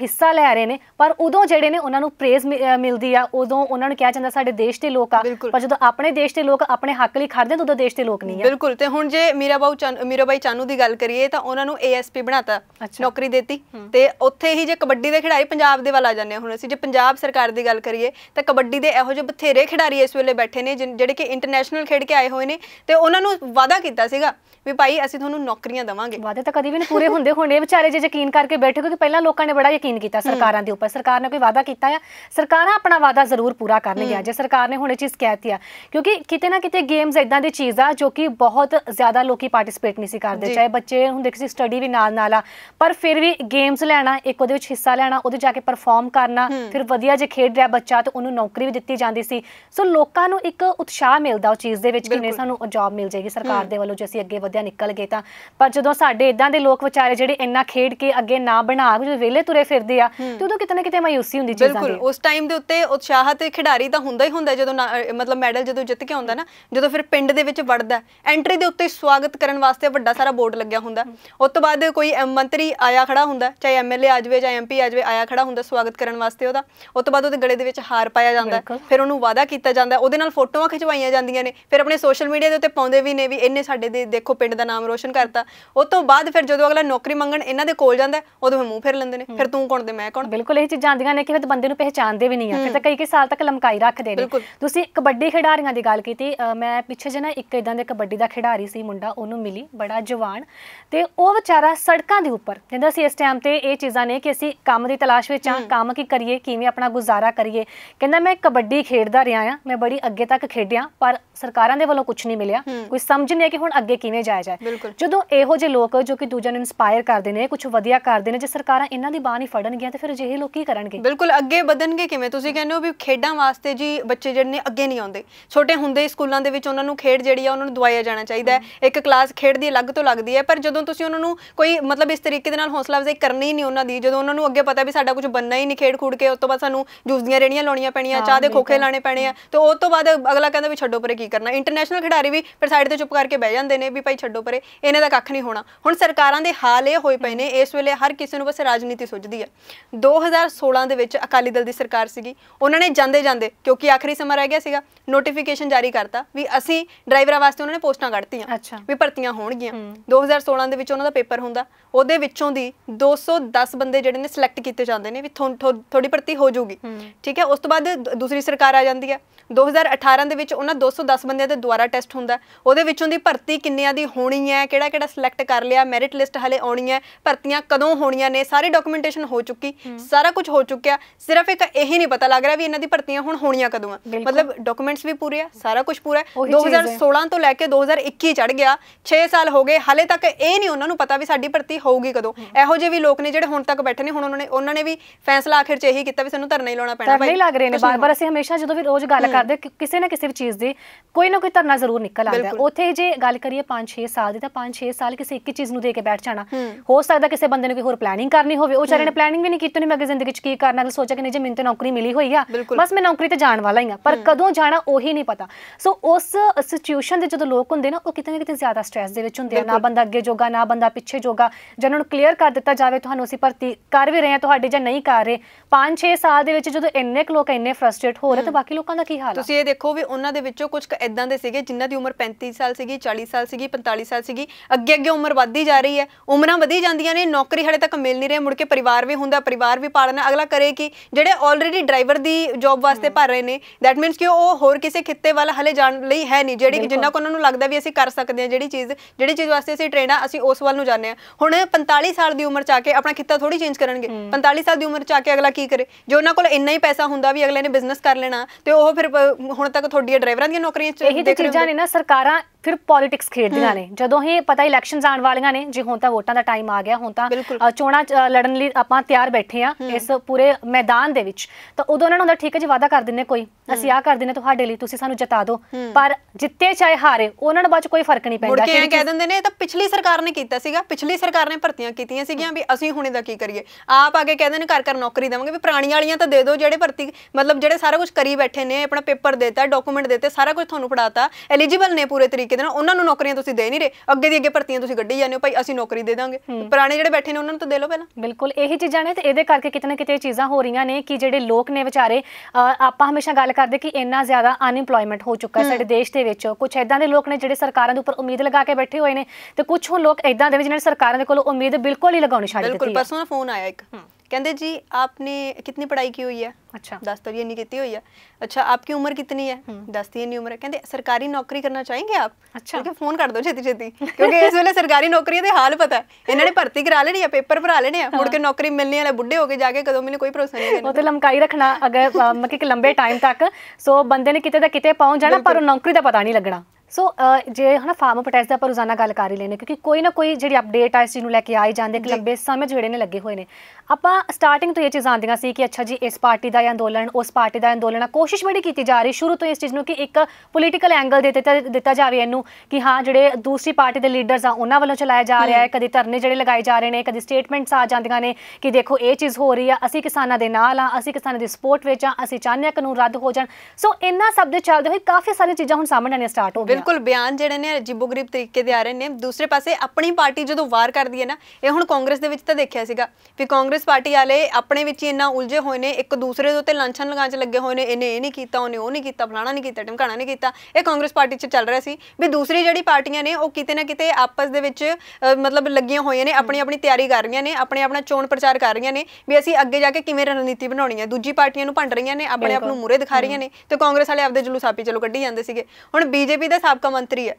ਹਿੱਸਾ ਲੈ ਰਹੇ ਨੇ ਪਰ ਉਦੋਂ ਜਿਹੜੇ ਨੇ ਉਹਨਾਂ ਨੂੰ ਪ੍ਰੇਜ਼ ਮਿਲਦੀ ਆ ਉਦੋਂ ਉਹਨਾਂ ਨੂੰ ਕਿਹਾ ਜਾਂਦਾ ਸਾਡੇ ਦੇਸ਼ ਦੇ ਲੋਕ ਆ ਪਰ ਜਦੋਂ ਆਪਣੇ ਦੇਸ਼ ਦੇ ਲੋਕ ਆਪਣੇ ਹੱਕ ਲਈ ਖੜਦੇ ਤਾਂ ਉਦੋਂ ਦੇਸ਼ ਦੇ ਲੋਕ ਨਹੀਂ ਆ ਬਿਲਕੁਲ ਤੇ ਹੁਣ ਜੇ ਮੀਰਾਬਾਈ ਚਾਨੂ ਦੀ ਗੱਲ ਕਰੀਏ ਤਾਂ ਉਹਨਾਂ ਨੂੰ ਏਐਸਪੀ ਬਣਾਤਾ ਨੌਕਰੀ ਦਿੱਤੀ ਤੇ ਉੱਥੇ ਹੀ ਜੇ ਕਬੱਡੀ ਦੇ ਖਿਡਾਰੀ ਪੰਜਾਬ ਦੇ ਵੱਲ ਆ ਜਾਂਦੇ ਹੁਣ ਅਸੀਂ ਜੇ ਪੰਜਾਬ ਸਰਕਾਰ ਦੀ ਗੱਲ ਕਰੀਏ ਤਾਂ ਕਬੱਡੀ ਦੇ ਇਹੋ ਜਿਹੇ ਬਥੇਰੇ ਖਿਡਾਰੀ ਇਸ ਵੇਲੇ ਬੈਠੇ ਨੇ ਜਿਹੜੇ ਕਿ ਇੰਟਰਨੈਸ਼ਨਲ ਖੇਡ ਕੇ ਆਏ ਹੋਏ ਨੇ ਤੇ ਉਹਨਾਂ ਨੂੰ ਵਾਅਦਾ ਕੀਤਾ ਸੀਗਾ ਵੀ ਭਾਈ ਅਸੀਂ ਤੁਹਾਨੂੰ ਨੌਕਰੀਆਂ ਦਵਾਂਗੇ ਵਾਅਦੇ ਤਾਂ ਕਦੀ ਵੀ ਨਹੀਂ ਪੂਰੇ ਹੁੰਦੇ ਹੋਣੇ ਵਿਚਾਰੇ ਜੇ ਯਕੀਨ ਕਰਕੇ ਬੈਠੇ ਕਿਉਂਕਿ ਪਹਿਲਾਂ ਲੋਕਾਂ ਨੇ ਬੜਾ ਯਕੀਨ ਕੀਤਾ ਸਰਕਾਰਾਂ ਦੇ ਉੱਪਰ ਸਰਕਾਰ ਨੇ ਕੋਈ ਵਾਅਦਾ ਕੀਤਾ ਆ ਸਰਕਾਰਾਂ ਆਪਣਾ ਵਾਅਦਾ ਜ਼ਰੂਰ ਪੂਰਾ ਗਿਆ ਜੇ ਸਰਕਾਰ ਨੇ ਹੁਣ ਇਹ ਚੀਜ਼ ਕਹਿਤੀ ਆ ਕਿਉਂਕਿ ਕਿਤੇ ਨਾ ਕਿਤੇ ਗੇਮਸ ਇਦਾਂ ਦੀ ਚੀਜ਼ ਆ ਜੋ ਕਿ ਬਹੁਤ ਜ਼ਿਆਦਾ ਲੋਕੀ ਪਾਰਟਿਸਿਪੇਟ ਨਹੀਂ ਸੀ ਕਰਦੇ ਚਾਹੇ ਬੱਚੇ ਹੁੰਦੇ ਸੀ ਸਟੱਡੀ ਵੀ ਨਾਲ ਨਾਲ ਆ ਪਰ ਫਿਰ ਵੀ ਗੇਮਸ ਲੈਣਾ ਇੱਕ ਉਹਦੇ ਵਿੱਚ ਹਿੱਸਾ ਲੈਣਾ ਉਹਦੇ ਜਾ ਕੇ ਪਰਫਾਰਮ ਕਰਨਾ ਫਿਰ ਵਧੀਆ ਜੇ ਖੇਡ ਰਿਹਾ ਬੱਚਾ ਤੇ ਉਹਨੂੰ ਨੌਕਰੀ ਵੀ ਦਿੱਤੀ ਜਾਂਦੀ ਸੀ ਸੋ ਲੋਕਾਂ ਨੂੰ ਇੱਕ ਉਤਸ਼ਾਹ ਮਿਲਦਾ ਉਹ ਚੀਜ਼ ਦੇ ਵਿੱਚ ਕਿ ਨਹੀਂ ਸਾਨੂੰ ਜੌਬ ਮਿਲ ਜਾਏਗੀ ਸਰਕਾਰ ਦੇ ਵੱਲੋਂ ਜੇ ਅਸੀਂ ਅੱਗੇ ਵਧਿਆ ਨਿਕਲ ਗਏ ਤਾਂ ਪਰ ਜਦੋਂ ਸਾਡੇ ਇਦਾਂ ਦੇ ਲੋਕ ਵਿਚਾਰੇ ਜਿਹੜੇ ਇੰਨਾ ਖੇਡ ਕੇ ਅੱਗੇ ਨਾ ਬਣਾ ਜਿਹੜੇ ਵਿਹਲੇ ਤੁਰੇ ਫਿਰਦੇ ਆ ਤੇ ਉਦੋਂ ਕਿਤੇ ਨਾ ਕਿਤੇ ਮਾਇੂਸੀ ਹੁੰਦੀ ਚੀਜ਼ਾਂ ਦੀ ਬਿਲਕੁਲ ਉਸ ਟਾਈਮ ਦੇ ਉੱਤੇ ਉਤਸ਼ਾਹ ਤੇ ਖਿਡਾਰੀ ਤਾਂ ਹੁੰਦਾ ਹੀ ਹੁੰਦਾ ਜਦੋਂ ਮਤਲਬ ਮੈਡਲ ਜਦੋਂ ਜਿੱਤ ਕੇ ਆਉਂਦਾ ਨਾ ਜਦੋਂ ਫਿਰ ਪਿੰਡ ਦੇ ਵਿੱਚ ਵੜਦਾ ਐਂਟਰੀ ਦੇ ਉੱਤੇ ਸਵਾਗਤ ਕਰਨ ਵਾਸਤੇ ਵੱਡਾ ਸਾਰਾ ਬੋਰਡ ਲੱਗਿਆ ਹੁੰਦਾ ਉਸ ਤੋਂ ਬਾਅਦ ਕੋਈ ਮੰਤਰੀ ਆਇਆ ਖੜਾ ਹੁੰਦਾ ਚਾਹੇ ਚਾਹੇ ਐਮਐਲਏ ਆ ਜਾਵੇ ਜਾਂ ਐਮਪੀ ਆ ਜਾਵੇ ਆਇਆ ਖੜਾ ਹੁੰਦਾ ਸਵਾਗਤ ਕਰਨ ਵਾਸਤੇ ਉਹਦਾ ਉਸ ਤੋਂ ਬਾਅਦ ਉਹਦੇ ਗਲੇ ਦੇ ਵਿੱਚ ਹਾਰ ਪਾਇਆ ਜਾਂਦਾ ਫਿਰ ਉਹਨੂੰ ਵਾਅਦਾ ਕੀਤਾ ਜਾਂਦਾ ਉਹਦੇ ਨਾਲ ਫੋਟੋਆਂ ਖਿਚਵਾਈਆਂ ਜਾਂਦੀਆਂ ਨੇ ਫਿਰ ਆਪਣੇ ਸੋਸ਼ਲ ਮੀਡੀਆ ਦੇ ਉੱਤੇ ਪਾਉਂਦੇ ਵੀ ਨੇ ਵੀ ਇਹਨੇ ਸਾਡੇ ਦੇ ਦੇਖੋ ਪਿੰਡ ਦਾ ਨਾਮ ਰੋਸ਼ਨ ਕਰਤਾ ਉਸ ਤੋਂ ਬਾਅਦ ਫਿਰ ਜਦੋਂ ਅਗਲਾ ਨੌਕਰੀ ਮੰਗਣ ਇਹਨਾਂ ਦੇ ਕੋਲ ਜਾਂਦਾ ਉਦੋਂ ਮੂੰਹ ਫੇਰ ਲੈਂਦੇ ਨੇ ਫਿਰ ਤੂੰ ਕੌਣ ਤੇ ਮੈਂ ਕੌਣ ਬਿਲਕੁਲ ਇਹ ਚੀਜ਼ਾਂ ਆਂਦੀਆਂ ਨੇ ਕਿ ਫਿਰ ਬੰਦੇ ਨੂੰ ਪਹਿਚਾਣਦੇ ਵੀ ਨਹੀਂ ਆ ਫਿਰ ਤਾਂ ਕਈ ਕਈ ਸਾਲ ਤੱਕ ਲਮਕਾਈ ਰੱਖਦੇ ਨੇ ਤੁਸੀਂ ਕਬੱਡੀ ਖਿਡਾਰੀਆਂ ਦੀ ਗੱਲ ਕੀਤੀ ਮੈਂ ਪਿੱਛੇ ਜਨਾ ਇੱਕ ਇਦਾਂ ਦੇ ਕਬੱਡੀ ਦਾ ਖਿਡਾਰੀ ਸੀ ਮੁੰਡਾ ਉਹਨੂੰ ਮਿਲੀ ਬੜਾ ਜਵਾਨ ਤੇ ਉਹ ਵਿਚਾਰਾ ਸੜਕਾਂ ਦੇ ਉੱਪਰ ਕਹਿੰਦਾ ਸੀ ਇਸ ਟਾਈਮ ਤੇ ਇਹ ਚੀਜ਼ਾਂ ਨੇ ਕਿ ਅਸੀਂ ਕੰਮ ਦੀ ਤਲਾਸ਼ ਵਿੱਚ ਆ ਕੰਮ ਕੀ ਕਰੀਏ ਕਿਵੇਂ ਆਪਣਾ ਗੁਜ਼ਾਰਾ ਕਰੀਏ ਕਹਿੰਦਾ ਮੈਂ ਕਬੱਡੀ ਖੇਡਦਾ ਰਿਹਾ ਆ ਮੈਂ ਬੜੀ ਅੱਗੇ ਤੱਕ ਖੇਡਿਆ ਪਰ ਸਰਕਾਰਾਂ ਦੇ ਵੱਲੋਂ ਕੁਝ ਨਹੀਂ ਮਿਲਿਆ ਕੋਈ ਸਮਝ ਨਹੀਂ ਆ ਕਿ ਹੁਣ ਅੱਗੇ ਕਿਵੇਂ ਜਾਇਆ ਜਾਏ ਜਦੋਂ ਇਹੋ ਜਿਹੇ ਲੋਕ ਜੋ ਕਿ ਦੂਜਿਆਂ ਨੂੰ ਇਨਸਪਾਇਰ ਕਰਦੇ ਨੇ ਕੁਝ ਵਧੀਆ ਕਰਦੇ ਨੇ ਜੇ ਸਰਕਾਰਾਂ ਇਹਨਾਂ ਦੀ ਬਾਹ ਨਹੀਂ ਫੜਨਗੀਆਂ ਤੇ ਫਿਰ ਅਜਿਹੇ ਲੋਕ ਕੀ ਕਰਨਗੇ ਬਿਲਕੁਲ ਅੱਗੇ ਵਧਣਗੇ ਕਿਵੇਂ ਤੁਸੀਂ ਕਹਿੰਦੇ ਹੋ ਵੀ ਖੇਡਾਂ ਵਾਸਤੇ ਜੀ ਬੱਚੇ ਜਿਹੜੇ ਨੇ ਅੱਗੇ ਨਹੀਂ ਆਉਂਦੇ ਛੋਟੇ ਹੁੰਦੇ ਸਕੂਲਾਂ ਦੇ ਵਿੱਚ ਉਹਨਾਂ ਨੂੰ ਖੇਡ ਜਿਹੜੀ ਆ ਉਹਨਾਂ ਨੂੰ ਦਵਾਇਆ ਜਾਣਾ ਚਾਹੀਦਾ ਹੈ ਇੱਕ ਕਲਾਸ ਖੇਡ ਦੀ ਅਲੱਗ ਤੋਂ ਲੱਗਦੀ ਹੈ ਪਰ ਜਦੋਂ ਤੁਸੀਂ ਉਹਨਾਂ ਨੂੰ ਕੋਈ ਮਤਲਬ ਇਸ ਤਰੀਕੇ ਦੇ ਨਾਲ ਹੌਸਲਾ ਅਫਜ਼ਾਈ ਕਰਨੀ ਨਹੀਂ ਉਹਨਾਂ ਦੀ ਜਦੋਂ ਉਹਨਾਂ ਨੂੰ ਅੱਗੇ ਪਤਾ ਵੀ ਸਾਡਾ ਕੁਝ ਬੰਨਾ ਹੀ ਨਹੀਂ ਖੇਡ ਖੂੜ ਕੇ ਉਸ ਤੋਂ ਬਾਅਦ ਸਾਨੂੰ ਜੂਸ ਦੀਆਂ ਰੇੜੀਆਂ ਲਾਉਣੀਆਂ ਪੈਣੀਆਂ ਚਾਹ ਦੇ ਖੋਖੇ ਲਾਣੇ ਪੈਣੇ ਆ ਤੇ ਉਸ ਤੋਂ ਬਾਅਦ ਅਗਲਾ ਕਹਿੰਦਾ ਵੀ ਛੱਡੋ ਪਰੇ ਕੀ ਕਰਨਾ ਇੰਟਰਨੈਸ਼ਨਲ ਖਿਡਾਰੀ ਵੀ ਫਿਰ ਸਾਈਡ ਤੇ ਚੁੱਪ ਕਰਕੇ ਬਹਿ ਜਾਂਦੇ ਨੇ ਵੀ ਭਾਈ ਛੱਡੋ ਪਰੇ ਇਹਨੇ ਦਾ ਕੱਖ ਨਹੀਂ ਹੋਣਾ ਹੁਣ ਸਰਕਾਰਾਂ ਦੇ ਹਾਲ ਇਹ ਹੋਏ ਪਏ ਨੇ ਇਸ ਵੇਲੇ ਹਰ ਕਿਸੇ ਨੂੰ ਬਸ ਰਾਜਨੀਤੀ ਸੁਝਦੀ ਆ 2016 ਦੇ ਵਿੱਚ ਅਕਾਲੀ ਦਲ ਦੀ ਸਰਕਾਰ ਸੀਗੀ ਉਹਨਾਂ ਨੇ ਜਾਂਦੇ ਜਾਂਦੇ ਕਿਉਂਕਿ ਆਖਰੀ ਸਮਾਂ ਰਹਿ ਗਿਆ ਸੀਗਾ ਨੋਟੀਫਿਕੇਸ਼ਨ ਜਾਰੀ ਕਰਤਾ ਵੀ ਅਸੀਂ ਡਰਾਈਵਰਾਂ ਵਾਸਤੇ ਉਹਨਾਂ ਨੇ ਪੋਸਟਾਂ ਕੱਢਤੀਆਂ ਵੀ ਭਰਤੀਆਂ ਹੋਣਗੀਆਂ 2016 ਦੇ ਵਿੱਚ ਉਹਨਾਂ ਦਾ ਪੇਪਰ ਹੁੰਦਾ ਉਹਦੇ ਵਿੱਚੋਂ ਦੀ 10 ਬੰਦੇ ਜਿਹੜੇ ਨੇ ਸਿਲੈਕਟ ਕੀਤੇ ਜਾਂਦੇ ਨੇ ਵੀ ਥੋੜੀ ਭਰਤੀ ਹੋ ਜਾਊਗੀ ਠੀਕ ਹੈ ਉਸ ਤੋਂ ਬਾਅਦ ਦੂਸਰੀ ਸਰਕਾਰ ਆ ਜਾਂਦੀ ਹੈ 2018 ਦੇ ਵਿੱਚ ਉਹਨਾਂ 210 ਬੰਦਿਆਂ ਦੇ ਦੁਆਰਾ ਟੈਸਟ ਹੁੰਦਾ ਉਹਦੇ ਵਿੱਚੋਂ ਦੀ ਭਰਤੀ ਕਿੰਨਿਆਂ ਦੀ ਹੋਣੀ ਹੈ ਕਿਹੜਾ ਕਿਹੜਾ ਸਿਲੈਕਟ ਕਰ ਲਿਆ ਮੈਰਿਟ ਲਿਸਟ ਹਲੇ ਆਉਣੀ ਹੈ ਭਰਤੀਆਂ ਕਦੋਂ ਹੋਣੀਆਂ ਨੇ ਸਾਰੀ ਡਾਕੂਮੈਂਟੇਸ਼ਨ ਹੋ ਚੁੱਕੀ ਸਾਰਾ ਕੁਝ ਹੋ ਚੁੱਕਿਆ ਸਿਰਫ ਇੱਕ ਇਹ ਨਹੀਂ ਪਤਾ ਲੱਗ ਰਿਹਾ ਵੀ ਇਹਨਾਂ ਦੀ ਭਰਤੀਆਂ ਹੁਣ ਹੋਣੀਆਂ ਕਦੋਂ ਆ ਮਤਲਬ ਡਾਕੂਮੈਂਟਸ ਵੀ ਪੂਰੇ ਆ ਸਾਰਾ ਕੁਝ ਪੂਰਾ ਹੈ 2016 ਤੋਂ ਲੈ ਕੇ 2021 ਚੜ ਗਿਆ 6 ਸਾਲ ਹੋ ਗਏ ਹਲੇ ਤੱਕ ਇਹ ਨਹੀਂ ਉਹਨਾਂ ਨੂੰ ਪਤਾ ਵੀ ਸਾਡੀ ਭਰਤੀ ਹੋਊਗੀ ਕਦੋਂ ਇਹੋ ਜਿਹੇ ਵੀ ਲੋਕ ਨੇ ਜਿਹੜੇ ਹੁਣ ਤੱਕ ਬੈਠੇ ਨੇ ਹੁਣ ਉਹਨਾਂ ਨੇ ਉਹਨਾਂ ਨੇ ਵੀ ਫੈਸਲਾ ਆਖਿਰ ਚ ਇਹੀ ਕੀਤਾ ਵੀ ਸਾਨੂੰ ਧਰਨਾ ਹੀ ਲਾਉਣਾ ਪੈਣਾ ਨਹੀਂ ਲੱਗ ਰਹੇ ਨੇ ਬਾਰ-ਬਾਰ ਅਸੀਂ ਹਮੇਸ਼ਾ ਜਦੋਂ ਵੀ ਰੋਜ਼ ਗੱਲ ਕਰਦੇ ਕਿਸੇ ਨਾ ਕਿਸੇ ਚੀਜ਼ ਦੀ ਕੋਈ ਨਾ ਕੋਈ ਧਰਨਾ ਜ਼ਰੂਰ ਨਿਕਲ ਆਉਂਦਾ ਉੱਥੇ ਜੇ ਗੱਲ ਕਰੀਏ 5-6 ਸਾਲ ਦੀ ਤਾਂ 5-6 ਸਾਲ ਕਿਸੇ ਇੱਕ ਚੀਜ਼ ਨੂੰ ਦੇ ਕੇ ਬੈਠ ਜਾਣਾ ਹੋ ਸਕਦਾ ਕਿਸੇ ਬੰਦੇ ਨੂੰ ਕੋਈ ਹੋਰ ਪਲੈਨਿੰਗ ਕਰਨੀ ਹੋਵੇ ਉਹ ਚਾਰੇ ਨੇ ਪਲੈਨਿੰਗ ਵੀ ਨਹੀਂ ਕੀਤੀ ਨਹੀਂ ਮੈਂ ਜ਼ਿੰਦਗੀ ਚ ਕੀ ਕਰਨਾ ਅਗਲ ਸੋਚਿਆ ਕਿ ਨਹੀਂ ਜੇ ਮੈਨੂੰ ਤੇ ਨੌਕਰੀ ਮਿਲੀ ਹੋਈ ਆ ਬਸ ਮੈਂ ਨੌਕਰੀ ਤੇ ਜਾਣ ਵਾਲਾ ਹੀ ਆ ਪਰ ਕਦੋਂ ਜਾਣਾ ਉਹੀ ਨਹੀਂ ਪਤਾ ਸੋ ਉਸ ਸਿਚੁਏਸ਼ਨ ਦੇ ਜਦੋਂ ਲੋਕ ਹੁੰਦੇ ਨਾ ਉਹ ਕਿਤੇ ਨਾ ਕਿਤੇ ਜ਼ਿਆਦਾ ਸਟ੍ਰੈਸ ਦੇ ਵਿੱਚ ਹੁੰਦੇ ਆ ਨਾ ਬੰਦਾ ਅੱਗੇ ਜੋਗਾ ਨਾ ਬੰਦਾ ਪਿੱਛੇ ਜੋਗਾ ਨੂੰ ਕਲੀਅਰ ਕਰ ਦਿੱਤਾ ਜਾਵੇ ਤੁਹਾਨੂੰ ਅਸੀਂ ਭਰਤੀ ਕਰ ਵੀ ਰਹੇ ਹਾਂ ਤੁਹਾਡੇ ਜਾਂ ਨਹੀਂ ਕਰ ਰਹੇ 5-6 ਸਾਲ ਦੇ ਵਿੱਚ ਜਦੋਂ ਇੰਨੇ ਕੁ ਲੋਕ ਇੰਨੇ ਫਰਸਟ੍ਰੇਟ ਹੋ ਰਹੇ ਤੇ ਬਾਕੀ ਲੋਕਾਂ ਦਾ ਕੀ ਹਾਲ ਹੈ ਤੁਸੀਂ ਇਹ ਦੇਖੋ ਵੀ ਉਹਨਾਂ ਦੇ ਵਿੱਚੋਂ ਕੁਝ ਇਦਾਂ ਦੇ ਸੀਗੇ ਜਿਨ੍ਹਾਂ ਦੀ ਉਮਰ 35 ਸਾਲ ਸੀਗੀ 40 ਸਾਲ ਸੀਗੀ 45 ਸਾਲ ਸੀਗੀ ਅੱਗੇ ਅੱਗੇ ਉਮਰ ਵੱਧਦੀ ਜਾ ਰਹੀ ਹੈ ਉਮਰਾਂ ਵਧੀ ਜਾਂਦੀਆਂ ਨੇ ਨੌਕਰੀ ਹਲੇ ਤੱਕ ਮਿਲ ਨਹੀਂ ਰਹੀ ਮੁੜ ਕੇ ਪਰਿਵਾਰ ਵੀ ਹੁੰਦਾ ਪਰਿਵਾਰ ਵੀ ਪਾਲਣਾ ਅਗਲਾ ਕਰੇ ਕਿ ਜਿਹੜੇ ਆਲਰੇਡੀ ਡਰਾਈਵਰ ਦੀ ਜੌਬ ਵਾਸਤੇ ਭਰ ਰਹੇ ਨੇ ਥੈਟ ਮੀਨਸ ਕਿ ਉਹ ਹੋਰ ਕਿਸੇ ਖਿੱਤੇ ਵੱਲ ਹਲੇ ਜਾਣ ਲਈ ਹੈ ਨਹੀਂ ਜਿਹੜੀ ਜਿੰਨਾ ਕੋ ਉਹਨਾਂ ਨੂੰ ਲੱਗਦਾ ਵੀ ਅਸੀਂ ਕਰ ਸਕਦੇ ਹਾਂ ਜਿਹੜੀ ਚੀਜ਼ ਜਿਹੜੀ ਚੀਜ਼ ਵਾਸਤੇ ਅਸੀਂ ਟ੍ਰੇਨ ਆ ਅਸੀਂ ਉਸ ਵੱਲ ਨੂੰ ਜਾਂਦੇ ਹਾਂ ਹੁਣ 45 ਸਾਲ ਦੀ ਉਮਰ ਚ ਆ ਕੇ ਆਪਣਾ ਖਿੱਤਾ ਥੋੜੀ ਚੇਂਜ ਕਰਨਗੇ 45 ਸਾਲ ਦੀ ਉਮਰ ਚ ਆ ਕੇ ਅਗਲਾ ਕੀ ਕਰੇ ਜੋ ਉਹਨਾਂ ਕੋਲ ਇੰਨਾ ਹੀ ਪੈਸਾ ਹੁੰਦਾ ਵੀ ਅਗਲੇ ਨੇ ਬਿਜ਼ਨਸ ਕਰ ਲੈਣਾ ਤੇ ਉਹ ਫਿਰ ਹੁਣ ਤੱਕ ਤੁਹਾਡੀਆਂ ਡਰਾਈਵਰਾਂ ਦੀਆਂ ਨੌਕਰੀਆਂ ਚ ਇਹ ਚੀਜ਼ਾਂ ਨੇ ਨਾ ਸਰਕਾਰਾਂ ਫਿਰ ਪੋਲਿਟਿਕਸ ਖੇਡਦੀਆਂ ਨੇ ਜਦੋਂ ਇਹ ਪਤਾ ਇਲੈਕਸ਼ਨਸ ਆਉਣ ਵਾਲੀਆਂ ਨੇ ਜੇ ਹੁਣ ਤਾਂ ਵੋਟਾਂ ਦਾ ਟਾਈਮ ਆ ਗਿਆ ਹੁਣ ਤਾਂ ਚੋਣਾਂ ਲੜਨ ਲਈ ਆਪਾਂ ਤਿਆਰ ਬੈਠੇ ਆ ਇਸ ਪੂਰੇ ਮੈਦਾਨ ਦੇ ਵਿੱਚ ਤਾਂ ਉਦੋਂ ਉਹਨਾਂ ਨੂੰ ਤਾਂ ਠੀਕ ਹੈ ਜੀ ਵਾਅਦਾ ਕਰ ਦਿੰਨੇ ਕੋਈ ਅਸੀਂ ਆ ਕਰ ਦਿੰਨੇ ਤੁਹਾਡੇ ਲਈ ਤੁਸੀਂ ਸਾਨੂੰ ਜਿਤਾ ਦਿਓ ਪਰ ਜਿੱਤੇ ਚਾਹੇ ਹਾਰੇ ਉਹਨਾਂ ਨਾਲ ਬਾਅਦ ਕੋਈ ਫਰਕ ਨਹੀਂ ਪੈਂਦਾ ਕਿ ਕਹਿ ਦਿੰਦੇ ਨੇ ਇਹ ਤਾਂ ਪਿਛਲੀ ਸਰਕਾਰ ਨੇ ਕੀਤਾ ਸੀਗਾ ਪਿਛਲੀ ਸਰਕਾਰ ਨੇ ਭਰਤੀਆਂ ਕੀਤੀਆਂ ਸੀਗੀਆਂ ਵੀ ਅਸੀਂ ਹੁਣੇ ਦਾ ਕੀ ਕਰੀਏ ਆਪ ਆਗੇ ਕਹਿੰਦੇ ਨੇ ਘਰ ਘਰ ਨੌਕਰੀ ਦੇਵਾਂਗੇ ਵੀ ਪ੍ਰਾਣੀ ਵਾਲੀਆਂ ਤਾਂ ਦੇ ਦਿਓ ਜਿਹੜੇ ਭਰਤੀ ਮਤਲਬ ਜਿਹੜੇ ਸਾਰਾ ਕੁਝ ਕਰੀ ਬੈਠੇ ਨੇ ਆਪਣਾ ਪੇਪਰ ਦਿੱਤਾ ਡਾਕੂਮੈਂਟ ਦਿੱਤੇ ਸਾਰਾ ਕੁਝ ਤੁਹਾਨੂੰ ਪੜਾਤਾ ਐਲੀਜੀਬਲ ਨੇ ਪੂਰੇ ਤਰੀਕੇ ਤਰੀਕੇ ਦੇ ਨਾਲ ਉਹਨਾਂ ਨੂੰ ਨੌਕਰੀਆਂ ਤੁਸੀਂ ਦੇ ਨਹੀਂ ਰਹੇ ਅੱਗੇ ਦੀ ਅੱਗੇ ਭਰਤੀਆਂ ਤੁਸੀਂ ਗੱਡੀ ਜਾਂਦੇ ਹੋ ਭਾਈ ਅਸੀਂ ਨੌਕਰੀ ਦੇ ਦਾਂਗੇ ਪੁਰਾਣੇ ਜਿਹੜੇ ਬੈਠੇ ਨੇ ਉਹਨਾਂ ਨੂੰ ਤਾਂ ਦੇ ਲਓ ਪਹਿਲਾਂ ਬਿਲਕੁਲ ਇਹੀ ਚੀਜ਼ਾਂ ਨੇ ਤੇ ਇਹਦੇ ਕਰਕੇ ਕਿਤੇ ਨਾ ਕਿਤੇ ਚੀਜ਼ਾਂ ਹੋ ਰਹੀਆਂ ਨੇ ਕਿ ਜਿਹੜੇ ਲੋਕ ਨੇ ਵਿਚਾਰੇ ਆਪਾਂ ਹਮੇਸ਼ਾ ਗੱਲ ਕਰਦੇ ਕਿ ਇੰਨਾ ਜ਼ਿਆਦਾ ਅਨਇੰਪਲੋਇਮੈਂਟ ਹੋ ਚੁੱਕਾ ਸਾਡੇ ਦੇਸ਼ ਦੇ ਵਿੱਚ ਕੁਝ ਐਦਾਂ ਦੇ ਲੋਕ ਨੇ ਜਿਹੜੇ ਸਰਕਾਰਾਂ ਦੇ ਉੱਪਰ ਉਮੀਦ ਲਗਾ ਕੇ ਬੈਠੇ ਹੋਏ ਨੇ ਤੇ ਕੁਝ ਲੋਕ ਐਦਾਂ ਦੇ ਵੀ ਜਿਹਨਾਂ ਨੇ ਸਰਕਾਰਾਂ ਦੇ ਕੋਲ ਉਮੀਦ ਬਿਲਕੁਲ ਹੀ ਲਗਾਉਣੀ ਛੱਡ ਦਿੱਤੀ ਹੈ ਬਿਲਕੁਲ ਪਰਸੋਂ ਫੋਨ ਆਇਆ ਇੱਕ ਕਹਿੰਦੇ ਜੀ ਆਪਨੇ ਕਿੰਨੀ ਪੜ੍ਹਾਈ ਕੀ ਹੋਈ ਹੈ ਅੱਛਾ ਦੱਸ ਤਾਂ ਨਹੀਂ ਕੀਤੀ ਹੋਈ ਹੈ ਅੱਛਾ ਆਪਕੀ ਉਮਰ ਕਿੰਨੀ ਹੈ ਦੱਸ ਦੀ ਨਹੀਂ ਉਮਰ ਹੈ ਕਹਿੰਦੇ ਸਰਕਾਰੀ ਨੌਕਰੀ ਕਰਨਾ ਚਾਹੇਗੇ ਆਪ ਅੱਛਾ ਕਿ ਫੋਨ ਕਰ ਦੋ ਛੇਤੀ ਛੇਤੀ ਕਿਉਂਕਿ ਇਸ ਵੇਲੇ ਸਰਕਾਰੀ ਨੌਕਰੀਆਂ ਦੇ ਹਾਲ ਪਤਾ ਇਹਨਾਂ ਨੇ ਭਰਤੀ ਕਰਾ ਲੈਣੀ ਆ ਪੇਪਰ ਭਰਾ ਲੈਣੇ ਆ ਮੁੜ ਕੇ ਨੌਕਰੀ ਮਿਲਣੀ ਵਾਲੇ ਬੁੱਢੇ ਹੋ ਕੇ ਜਾ ਕੇ ਕਦੋਂ ਮੈਨੂੰ ਕੋਈ ਭਰੋਸਾ ਨਹੀਂ ਉਹ ਤੇ ਲੰਕਾਈ ਰੱਖਣਾ ਅਗਰ ਮੱਕੇ ਕਿ ਲੰਬੇ ਟਾਈਮ ਤੱਕ ਸੋ ਬੰਦੇ ਨੇ ਕਿਤੇ ਦਾ ਕਿਤੇ ਪਹੁੰਚ ਜਾਣਾ ਪਰ ਉਹ ਨੌਕਰੀ ਦਾ ਪਤਾ ਨਹੀਂ ਲੱਗਣਾ ਸੋ ਜੇ ਹਨਾ ਫਾਰਮ ਪੋਟੈਸ਼ ਦਾ ਪਰ ਰੋਜ਼ਾਨਾ ਗੱਲ ਕਰ ਹੀ ਲੈਨੇ ਕਿਉਂਕਿ ਕੋਈ ਨਾ ਕੋਈ ਜਿਹੜੀ ਅਪਡੇਟ ਆ ਇਸ ਚੀਜ਼ ਨੂੰ ਲੈ ਕੇ ਆਈ ਜਾਂਦੇ ਕਿ ਲੰਬੇ ਸਮੇਂ ਜਿਹੜੇ ਨੇ ਲੱਗੇ ਹੋਏ ਨੇ ਆਪਾਂ ਸਟਾਰਟਿੰਗ ਤੋਂ ਇਹ ਚੀਜ਼ਾਂ ਆਂਦੀਆਂ ਸੀ ਕਿ ਅੱਛਾ ਜੀ ਇਸ ਪਾਰਟੀ ਦਾ ਅੰਦੋਲਨ ਉਸ ਪਾਰਟੀ ਦਾ ਅੰਦੋਲਨ ਆ ਕੋਸ਼ਿਸ਼ ਬੜੀ ਕੀਤੀ ਜਾ ਰਹੀ ਸ਼ੁਰੂ ਤੋਂ ਇਸ ਚੀਜ਼ ਨੂੰ ਕਿ ਇੱਕ ਪੋਲੀਟੀਕਲ ਐਂਗਲ ਦੇ ਦਿੱਤਾ ਦਿੱਤਾ ਜਾਵੇ ਇਹਨੂੰ ਕਿ ਹਾਂ ਜਿਹੜੇ ਦੂਸਰੀ ਪਾਰਟੀ ਦੇ ਲੀਡਰਸ ਆ ਉਹਨਾਂ ਵੱਲੋਂ ਚਲਾਇਆ ਜਾ ਰਿਹਾ ਹੈ ਕਦੇ ਧਰਨੇ ਜਿਹੜੇ ਲਗਾਏ ਜਾ ਰਹੇ ਨੇ ਕਦੇ ਸਟੇਟਮੈਂਟਸ ਆ ਜਾਂਦੀਆਂ ਨੇ ਕਿ ਦੇਖੋ ਇਹ ਚੀਜ਼ ਹੋ ਰਹੀ ਆ ਅਸੀਂ ਕਿਸਾਨਾਂ ਦੇ ਨਾਲ ਆ ਅਸੀਂ ਕਿਸਾਨਾਂ ਦੀ ਸਪੋਰਟ ਵਿੱਚ ਆ ਅਸੀਂ ਚਾਹੁੰਦੇ ਆ ਕਾਨੂੰਨ ਰੱਦ ਹੋ ਜਾਣ ਸੋ ਇੰਨਾ ਸਭ ਦੇ ਚੱਲਦੇ ਹੋਏ ਕਾਫੀ ਸਾਰੀਆਂ ਚੀਜ਼ਾਂ ਹੁਣ ਸਾਹਮਣੇ ਆਣੀਆਂ ਸਟਾਰਟ ਹੋ ਗਈਆਂ ਬਿਲਕੁਲ ਬਿਆਨ ਜਿਹੜੇ ਨੇ ਅਜੀਬੋ-ਗਰੀਬ ਤਰੀਕੇ ਦੇ ਆ ਰਹੇ ਨੇ ਦੂਸਰੇ ਪਾਸੇ ਆਪਣੀ ਪਾਰਟੀ ਜਦੋਂ ਵਾਰ ਕਰਦੀ ਹੈ ਨਾ ਇਹ ਹੁਣ ਕਾਂਗਰਸ ਦੇ ਵਿੱਚ ਤਾਂ ਦੇਖਿਆ ਸੀਗਾ ਵੀ ਕਾਂਗਰਸ ਪਾਰਟੀ ਵਾਲੇ ਆਪਣੇ ਵਿੱਚ ਹੀ ਇੰਨਾ ਉਲਝੇ ਹੋਏ ਨੇ ਇੱਕ ਦੂਸਰੇ ਦੇ ਉੱਤੇ ਲਾਂਛਨ ਲਗਾਉਣ 'ਚ ਲੱਗੇ ਹੋਏ ਨੇ ਇਹਨੇ ਇਹ ਨਹੀਂ ਕੀਤਾ ਉਹਨੇ ਉਹ ਨਹੀਂ ਕੀਤਾ ਫਲਾਣਾ ਨਹੀਂ ਕੀਤਾ ਢਮਕਾਣਾ ਨਹੀਂ ਕੀਤਾ ਇਹ ਕਾਂਗਰਸ ਪਾਰਟੀ 'ਚ ਚੱਲ ਰਿਹਾ ਸੀ ਵੀ ਦੂਸਰੀ ਜਿਹੜੀ ਪਾਰਟੀਆਂ ਨੇ ਉਹ ਕਿਤੇ ਨਾ ਕਿਤੇ ਆਪਸ ਦੇ ਵਿੱਚ ਮਤਲਬ ਲੱਗੀਆਂ ਹੋਈਆਂ ਨੇ ਆਪਣੀ ਆਪਣੀ ਤਿਆਰੀ ਕਰ ਰਹੀਆਂ ਨੇ ਆਪਣੇ ਆਪਣਾ ਚੋਣ ਪ੍ਰਚਾਰ ਕਰ ਰਹੀਆਂ ਨੇ ਵੀ ਅਸੀਂ ਅੱਗੇ ਜਾ ਕੇ ਕਿਵੇਂ ਰਣਨੀਤੀ ਬਣਾਉਣੀ ਹੈ ਦੂਜੀ ਪਾਰਟੀਆਂ ਨੂੰ ਭੰਡ ਰਹੀਆਂ ਨੇ ਆਪਣੇ ਆਪ ਨੂੰ ਮੂਰੇ ਦਿਖਾ ਰਹੀਆਂ ਨੇ ਤੇ ਕਾਂਗਰਸ ਵਾਲੇ ਆਪਦੇ ਜਲੂਸ ਚਲੋ ਕੱਢੀ ਜਾਂਦੇ ਸੀਗੇ ਹੁਣ ਬੀਜੇਪੀ ਦਾ ਸਾਬਕਾ ਮੰਤਰੀ ਹੈ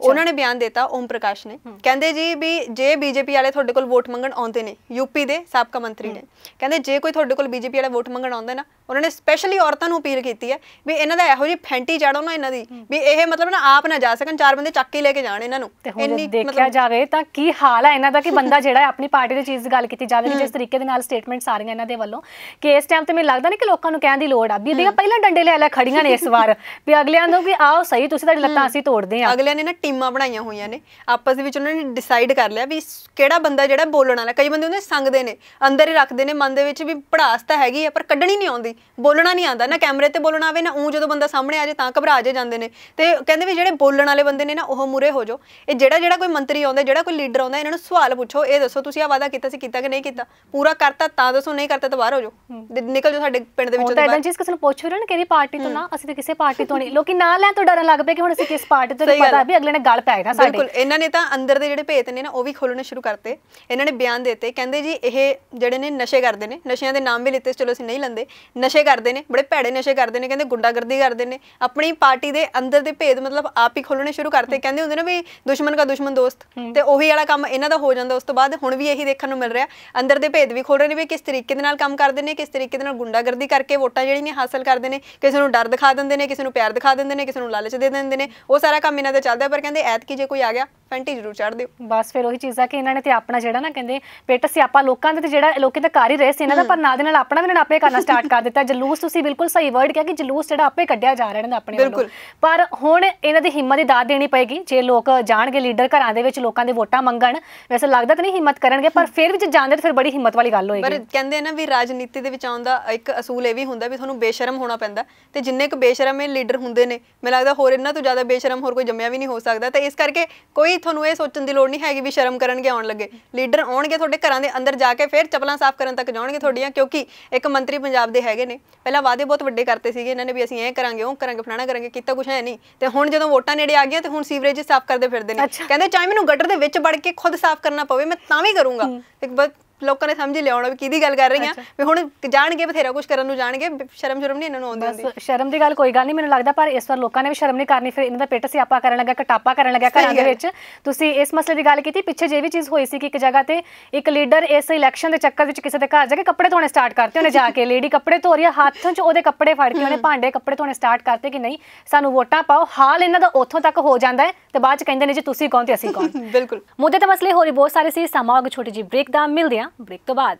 ਉਹਨਾਂ ਨੇ ਬਿਆਨ ਦਿੱਤਾ ਓਮ ਪ੍ਰਕਾਸ਼ ਨੇ ਕਹਿੰਦੇ ਜੀ ਵੀ ਜੇ ਬੀਜੇਪੀ ਵਾਲੇ ਤੁਹਾਡੇ ਕੋਲ ਵੋਟ ਮੰਗਣ ਆਉਂਦੇ ਨੇ ਯੂਪੀ ਦੇ ਸਾਬਕਾ ਮੰਤਰੀ ਨੇ ਕਹਿੰਦੇ ਜੇ ਕੋਈ ਤੁਹਾਡੇ ਕੋਲ ਬੀਜੇਪੀ ਵਾਲੇ ਵੋਟ ਮੰਗਣ ਆਉਂਦੇ ਨਾ ਉਹਨਾਂ ਨੇ ਸਪੈਸ਼ਲੀ ਔਰਤਾਂ ਨੂੰ ਅਪੀਲ ਕੀਤੀ ਹੈ ਵੀ ਇਹਨਾਂ ਦਾ ਇਹੋ ਜੀ ਫੈਂਟੀ ਜਾੜੋ ਨਾ ਇਹਨਾਂ ਦੀ ਵੀ ਇਹ ਮਤਲਬ ਨਾ ਆਪ ਨਾ ਜਾ ਸਕਣ ਚਾਰ ਬੰਦੇ ਚੱਕ ਕੇ ਲੈ ਕੇ ਜਾਣ ਇਹਨਾਂ ਨੂੰ ਇੰਨੀ ਦੇਖਿਆ ਜਾਵੇ ਤਾਂ ਕੀ ਹਾਲ ਹੈ ਇਹਨਾਂ ਦਾ ਕਿ ਬੰਦਾ ਜਿਹੜਾ ਆਪਣੀ ਪਾਰਟੀ ਦੇ ਚੀਜ਼ ਦੀ ਗੱਲ ਕੀਤੀ ਜਾਵੇ ਜਿਸ ਤਰੀਕੇ ਦੇ ਨਾਲ ਸਟੇਟਮੈਂਟ ਸਾਰੀਆਂ ਇਹਨਾਂ ਦੇ ਵੱਲੋਂ ਕਿ ਇਸ ਟਾਈਮ ਤੇ ਮੈਨੂੰ ਲੱਗਦਾ ਨਹੀਂ ਕਿ ਲੋਕਾਂ ਨੂੰ ਕਹਿਣ ਦੀ ਲੋੜ ਆ ਵੀ ਇਹਦੀਆਂ ਪਹਿਲਾਂ ਡੰਡੇ ਲੈ ਲੈ ਖੜੀਆਂ ਨੇ ਇਸ ਵਾਰ ਵੀ ਅਗਲਿਆਂ ਨੂੰ ਵੀ ਆਓ ਸਹੀ ਤੁਸੀਂ ਤੁਹਾਡੀ ਲੱਤਾਂ ਅਸੀਂ ਤੋੜਦੇ ਆ ਅਗਲਿਆਂ ਨੇ ਨਾ ਟੀਮਾਂ ਬਣਾਈਆਂ ਹੋਈਆਂ ਨੇ ਆਪਸ ਦੇ ਵਿੱਚ ਉਹਨਾਂ ਨੇ ਡਿਸਾਈਡ ਕਰ ਲਿਆ ਵੀ ਕਿਹੜਾ ਬੰਦਾ ਜਿਹੜਾ ਬੋਲਣ ਵਾਲਾ ਕਈ ਬੰਦੇ ਉਹਨੇ ਸੰਗਦੇ ਨੇ ਅੰਦਰ ਹੀ ਰੱਖਦੇ ਨੇ ਮਨ ਦੇ ਵਿੱਚ ਵੀ ਪੜਾਸ ਤਾਂ ਹੈਗੀ ਆ ਪਰ ਕੱਢਣੀ ਨਹੀਂ ਆਉਂਦੀ ਬੋਲਣਾ ਨਹੀਂ ਆਉਂਦਾ ਨਾ ਕੈਮਰੇ ਤੇ ਬੋਲਣਾ ਆਵੇ ਨਾ ਉਹ ਜਦੋਂ ਬੰਦਾ ਸਾਹਮਣੇ ਆ ਜੇ ਤਾਂ ਘਬਰਾ ਜੇ ਜਾਂਦੇ ਨੇ ਤੇ ਕਹਿੰਦੇ ਵੀ ਜਿਹੜੇ ਬੋਲਣ ਵਾਲੇ ਬੰਦੇ ਨੇ ਨਾ ਉਹ ਮੂਰੇ ਹੋ ਜਾਓ ਇਹ ਜਿਹੜਾ ਜਿਹੜਾ ਕੋਈ ਮੰਤਰੀ ਆਉਂਦਾ ਜਿਹੜਾ ਕੋਈ ਲੀਡਰ ਆਉਂਦਾ ਇਹਨਾਂ ਨੂੰ ਸਵਾਲ ਪੁੱਛੋ ਇਹ ਦੱਸੋ ਤੁਸੀਂ ਆ ਵਾਦਾ ਕੀਤਾ ਸੀ ਕੀਤਾ ਕਿ ਨਹੀਂ ਕੀਤਾ ਪੂਰਾ ਕਰਤਾ ਤਾਂ ਦੱਸੋ ਨਹੀਂ ਕਰਤਾ ਤਾਂ ਬਾਹਰ ਹੋ ਜਾਓ ਨਿਕਲ ਜਾਓ ਸਾਡੇ ਪਿੰਡ ਦੇ ਵਿੱਚੋਂ ਤਾਂ ਇਦਾਂ ਚੀਜ਼ ਕਿਸੇ ਨੂੰ ਪੁੱਛ ਰਹੇ ਨੇ ਕਿਹੜੀ ਪਾਰਟੀ ਤੋਂ ਨਾ ਅਸੀਂ ਤਾਂ ਕਿਸੇ ਪਾਰਟੀ ਤੋਂ ਨਹੀਂ ਲੋਕੀ ਨਾਂ ਲੈਣ ਤੋਂ ਡਰਨ ਲੱਗ ਪਏ ਕਿ ਹੁਣ ਅਸੀਂ ਕਿਸ ਪਾਰਟੀ ਤੋਂ ਪਤਾ ਵੀ ਅਗਲੇ ਨੇ ਗੱਲ ਪੈ ਗਿਆ ਸਾਡੇ ਬਿਲਕੁਲ ਇਹਨਾਂ ਨੇ ਤਾਂ ਅੰਦਰ ਦੇ ਜਿਹੜੇ ਭੇਤ ਨੇ ਨਾ ਉਹ ਵੀ ਖੋਲਣੇ ਸ਼ੁਰੂ ਕਰਤੇ ਇਹਨਾਂ ਨੇ ਬਿਆਨ ਦਿੱਤੇ ਕਹਿੰਦੇ ਜੀ ਇਹ ਜਿਹੜੇ ਨੇ ਨਸ਼ੇ ਕਰਦੇ ਨੇ ਨਸ਼ਿਆਂ ਦੇ ਨਾਮ ਵੀ ਲਿੱਤੇ ਚਲੋ ਅਸੀਂ ਨਹੀਂ ਲੰਦੇ ਨਸ਼ੇ ਕਰਦੇ ਨੇ ਬੜੇ ਭੈੜੇ ਨਸ਼ੇ ਕਰਦੇ ਨੇ ਕਹਿੰਦੇ ਗੁੰਡਾਗਰਦੀ ਕਰਦੇ ਨੇ ਆਪਣੀ ਪਾਰਟੀ ਦੇ ਅੰਦਰ ਦੇ ਭੇਦ ਮਤਲਬ ਆਪ ਹੀ ਖੋਲਣੇ ਸ਼ੁਰੂ ਕਰਤੇ ਕਹਿੰਦੇ ਹੁੰਦੇ ਨਾ ਵੀ ਦੁਸ਼ਮਣ ਦਾ ਦੁਸ਼ਮਣ ਦੋਸਤ ਤੇ ਉਹੀ ਵਾਲਾ ਕੰਮ ਇਹਨਾਂ ਦਾ ਹੋ ਜਾਂਦਾ ਉਸ ਤੋਂ ਬਾਅਦ ਹੁਣ ਵੀ ਇਹੀ ਦੇਖਣ ਨੂੰ ਮਿਲ ਰਿਹਾ ਅੰਦਰ ਦੇ ਭੇਦ ਵੀ ਖੋਲ ਰਹੇ ਨੇ ਵੀ ਕਿਸ ਤਰੀਕੇ ਦੇ ਨਾਲ ਕੰਮ ਕਰਦੇ ਨੇ ਕਿਸ ਤਰੀਕੇ ਦੇ ਨਾਲ ਗੁੰਡਾਗਰਦੀ ਕਰਕੇ ਵੋਟਾਂ ਜਿਹੜੀ ਨੇ ਹਾਸਲ ਕਰਦੇ ਨੇ ਕਿਸੇ ਨੂੰ ਡਰ ਦਿਖਾ ਦਿੰਦੇ ਨੇ ਕਿਸੇ ਨੂੰ ਪਿਆਰ ਦਿਖਾ ਦਿੰਦੇ ਨੇ ਕਿਸੇ ਨੂੰ ਲਾਲਚ ਦੇ ਦਿੰਦੇ ਨੇ ਉਹ ਸਾਰਾ ਕੰਮ ਇਹਨਾਂ ਦਾ ਚੱਲਦਾ ਪਰ ਕਹਿੰਦੇ ਐਤ ਕੀ ਜੇ ਕੋਈ ਆ ਗਿਆ ਫੈਂਟੀ ਜ਼ਰੂਰ ਚੜ ਦਿਓ ਬਸ ਫਿਰ ਉਹੀ ਚੀਜ਼ ਆ ਕਿ ਇਹਨਾਂ ਨੇ ਤੇ ਆਪਣਾ ਜਿਹੜਾ ਨਾ ਕਹਿੰਦੇ ਪੇਟ ਸਿਆਪਾ ਲੋਕਾਂ ਦੇ ਤੇ ਜਿਹੜਾ ਲੋਕੀ ਤਾਂ ਕਰ ਹੀ ਰਹੇ ਸੀ ਇਹਨਾਂ ਦਾ ਪਰ ਨਾਲ ਦੇ ਨਾਲ ਆਪਣਾ ਵੀ ਇਹਨਾਂ ਆਪੇ ਕਰਨਾ ਸਟਾਰਟ ਕਰ ਦਿੱਤਾ ਜਲੂਸ ਤੁਸੀਂ ਬਿਲਕੁਲ ਸਹੀ ਵਰਡ ਕਿਹਾ ਕਿ ਜਲੂਸ ਜਿਹੜਾ ਆਪੇ ਕੱਢਿਆ ਜਾ ਰਿਹਾ ਇਹਨਾਂ ਦਾ ਆਪਣੇ ਵੱਲੋਂ ਪਰ ਹੁਣ ਇਹਨਾਂ ਦੀ ਹਿੰਮਤ ਦੀ ਦਾਤ ਦੇਣੀ ਪਏਗੀ ਜੇ ਲੋਕ ਜਾਣਗੇ ਲੀਡਰ ਘਰਾਂ ਦੇ ਵਿੱਚ ਲੋਕਾਂ ਦੇ ਵੋਟਾਂ ਮੰਗਣ ਵੈਸੇ ਲੱਗਦਾ ਤਾਂ ਨਹੀਂ ਹਿੰਮਤ ਕਰਨਗੇ ਪਰ ਫਿਰ ਵੀ ਜੇ ਜਾਣਦੇ ਤਾਂ ਫਿਰ ਬੜੀ ਹਿੰਮਤ ਵਾਲੀ ਗੱਲ ਹੋਏਗੀ ਪਰ ਕਹਿੰਦੇ ਨਾ ਵੀ ਰਾਜਨੀਤੀ ਦੇ ਵਿੱਚ ਆਉਣ ਦਾ ਇੱਕ ਅਸੂਲ ਇਹ ਵੀ ਹੁੰਦਾ ਵੀ ਤੁਹਾਨੂੰ ਬੇਸ਼ਰਮ ਹੋਣਾ ਪੈਂਦਾ ਤੇ ਜਿੰਨੇ ਕੁ ਬੇਸ਼ਰਮ ਇਹ ਲੀਡਰ ਹੁੰਦੇ ਨੇ ਮੈਨੂੰ ਲੱਗਦਾ ਹੋਰ ਇਹਨਾਂ ਤੋਂ ਜ਼ਿਆਦਾ ਬੇਸ਼ਰਮ ਹੋਰ ਕੋਈ ਜੰਮਿਆ ਵੀ ਨਹੀਂ ਹੋ ਸਕਦਾ ਤਾਂ ਇਸ ਕਰਕੇ ਕੋਈ ਤੁਹਾਨੂੰ ਇਹ ਸੋਚਣ ਦੀ ਲੋੜ ਨਹੀਂ ਹੈਗੀ ਵੀ ਸ਼ਰਮ ਕਰਨਗੇ ਆਉਣ ਲੱਗੇ ਲੀਡਰ ਆਉਣਗੇ ਤੁਹਾਡੇ ਘਰਾਂ ਦੇ ਅੰਦਰ ਜਾ ਕੇ ਫਿਰ ਚਪਲਾਂ ਸਾਫ਼ ਕਰਨ ਤੱਕ ਜਾਣਗੇ ਤੁਹਾਡੀਆਂ ਕਿਉਂਕਿ ਇੱਕ ਮੰਤਰੀ ਪੰਜਾਬ ਦੇ ਹੈਗੇ ਨੇ ਪਹਿਲਾਂ ਵਾਅਦੇ ਬਹੁਤ ਵੱਡੇ ਕਰਤੇ ਸੀਗੇ ਇਹਨਾਂ ਨੇ ਵੀ ਅਸੀਂ ਇਹ ਕਰਾਂਗੇ ਉਹ ਕਰਾਂਗੇ ਫਲਾਣਾ ਕਰਾਂਗੇ ਕੀਤਾ ਕੁਝ ਹੈ ਨਹੀਂ ਤੇ ਹੁਣ ਜਦੋਂ ਵੋਟਾਂ ਨੇੜੇ ਆ ਗਈਆਂ ਤੇ ਹੁਣ ਸੀਵਰੇਜ ਸਾਫ਼ ਕਰਦੇ ਫਿਰਦੇ ਨੇ ਕਹਿੰਦੇ ਚਾਹੇ ਮੈਨੂੰ ਗਟਰ ਦੇ ਵਿੱਚ ਵੜ ਕੇ ਖੁਦ ਸਾਫ਼ ਕਰਨਾ ਪਵੇ ਮੈਂ ਤਾਂ ਵੀ ਕਰੂੰਗਾ ਇੱਕ ਬਸ ਲੋਕਾਂ ਨੇ ਸਮਝ ਲਿਆ ਹੋਣਾ ਵੀ ਕਿਹਦੀ ਗੱਲ ਕਰ ਰਹੀ ਆ ਵੀ ਹੁਣ ਜਾਣਗੇ ਬਥੇਰਾ ਕੁਝ ਕਰਨ ਨੂੰ ਜਾਣਗੇ ਸ਼ਰਮ ਸ਼ਰਮ ਨਹੀਂ ਇਹਨਾਂ ਨੂੰ ਆਉਂਦੀ ਹੁੰਦੀ ਸ਼ਰਮ ਦੀ ਗੱਲ ਕੋਈ ਗੱਲ ਨਹੀਂ ਮੈਨੂੰ ਲੱਗਦਾ ਪਰ ਇਸ ਵਾਰ ਲੋਕਾਂ ਨੇ ਵੀ ਸ਼ਰਮ ਨਹੀਂ ਕਰਨੀ ਫਿਰ ਇਹਨਾਂ ਦਾ ਪਿੱਟ ਆਪਾ ਕਰਨ ਲੱਗਾ ਕਟਾਪਾ ਕਰਨ ਲੱਗਾ ਘਰਾਂ ਦੇ ਵਿੱਚ ਤੁਸੀਂ ਇਸ ਮਸਲੇ ਦੀ ਗੱਲ ਕੀਤੀ ਪਿੱਛੇ ਜੇ ਵੀ ਚੀਜ਼ ਹੋਈ ਸੀ ਕਿ ਇੱਕ ਜਗ੍ਹਾ ਤੇ ਇੱਕ ਲੀਡਰ ਇਸ ਇਲੈਕਸ਼ਨ ਦੇ ਚੱਕਰ ਵਿੱਚ ਕਿਸੇ ਦੇ ਘਰ ਜਾ ਕੇ ਕੱਪੜੇ ਧੋਣੇ ਸਟਾਰਟ ਕਰਤੇ ਉਹਨੇ ਜਾ ਕੇ ਲੇਡੀ ਕੱਪੜੇ ਧੋ ਰਹੀ ਆ ਹੱਥਾਂ 'ਚ ਉਹਦੇ ਕੱਪੜੇ ਫੜ ਕੇ ਉਹਨੇ ਭਾਂਡੇ ਕੱਪੜੇ ਧੋਣੇ ਸਟਾਰਟ ਕਰਤੇ ਕਿ ਨਹੀਂ ਸਾਨੂੰ ਵੋਟਾਂ ਪਾਓ ਹਾਲ ਇਹਨਾਂ ਦਾ ਉੱਥੋਂ ਤੱਕ ਹੋ ਜਾਂਦਾ ਹੈ ਤੇ ਬਾਅਦ 'ਚ ਕਹਿੰਦੇ ਨੇ ਜੀ ਤੁਸੀਂ ਕੌਣ ਤੇ ਅਸੀਂ ਕੌਣ ਬਿਲਕੁਲ ਮੁੱਦੇ ਤਾਂ ਮਸਲੇ ਹੋਰ ਬਹੁਤ ਸਾਰੇ ਸੀ ਸਮਾਗ ਛੋਟੀ ਜੀ ਬ੍ਰੇਕ ਦਾ ਮਿਲਦੇ ਆ ब्रेक तो बाद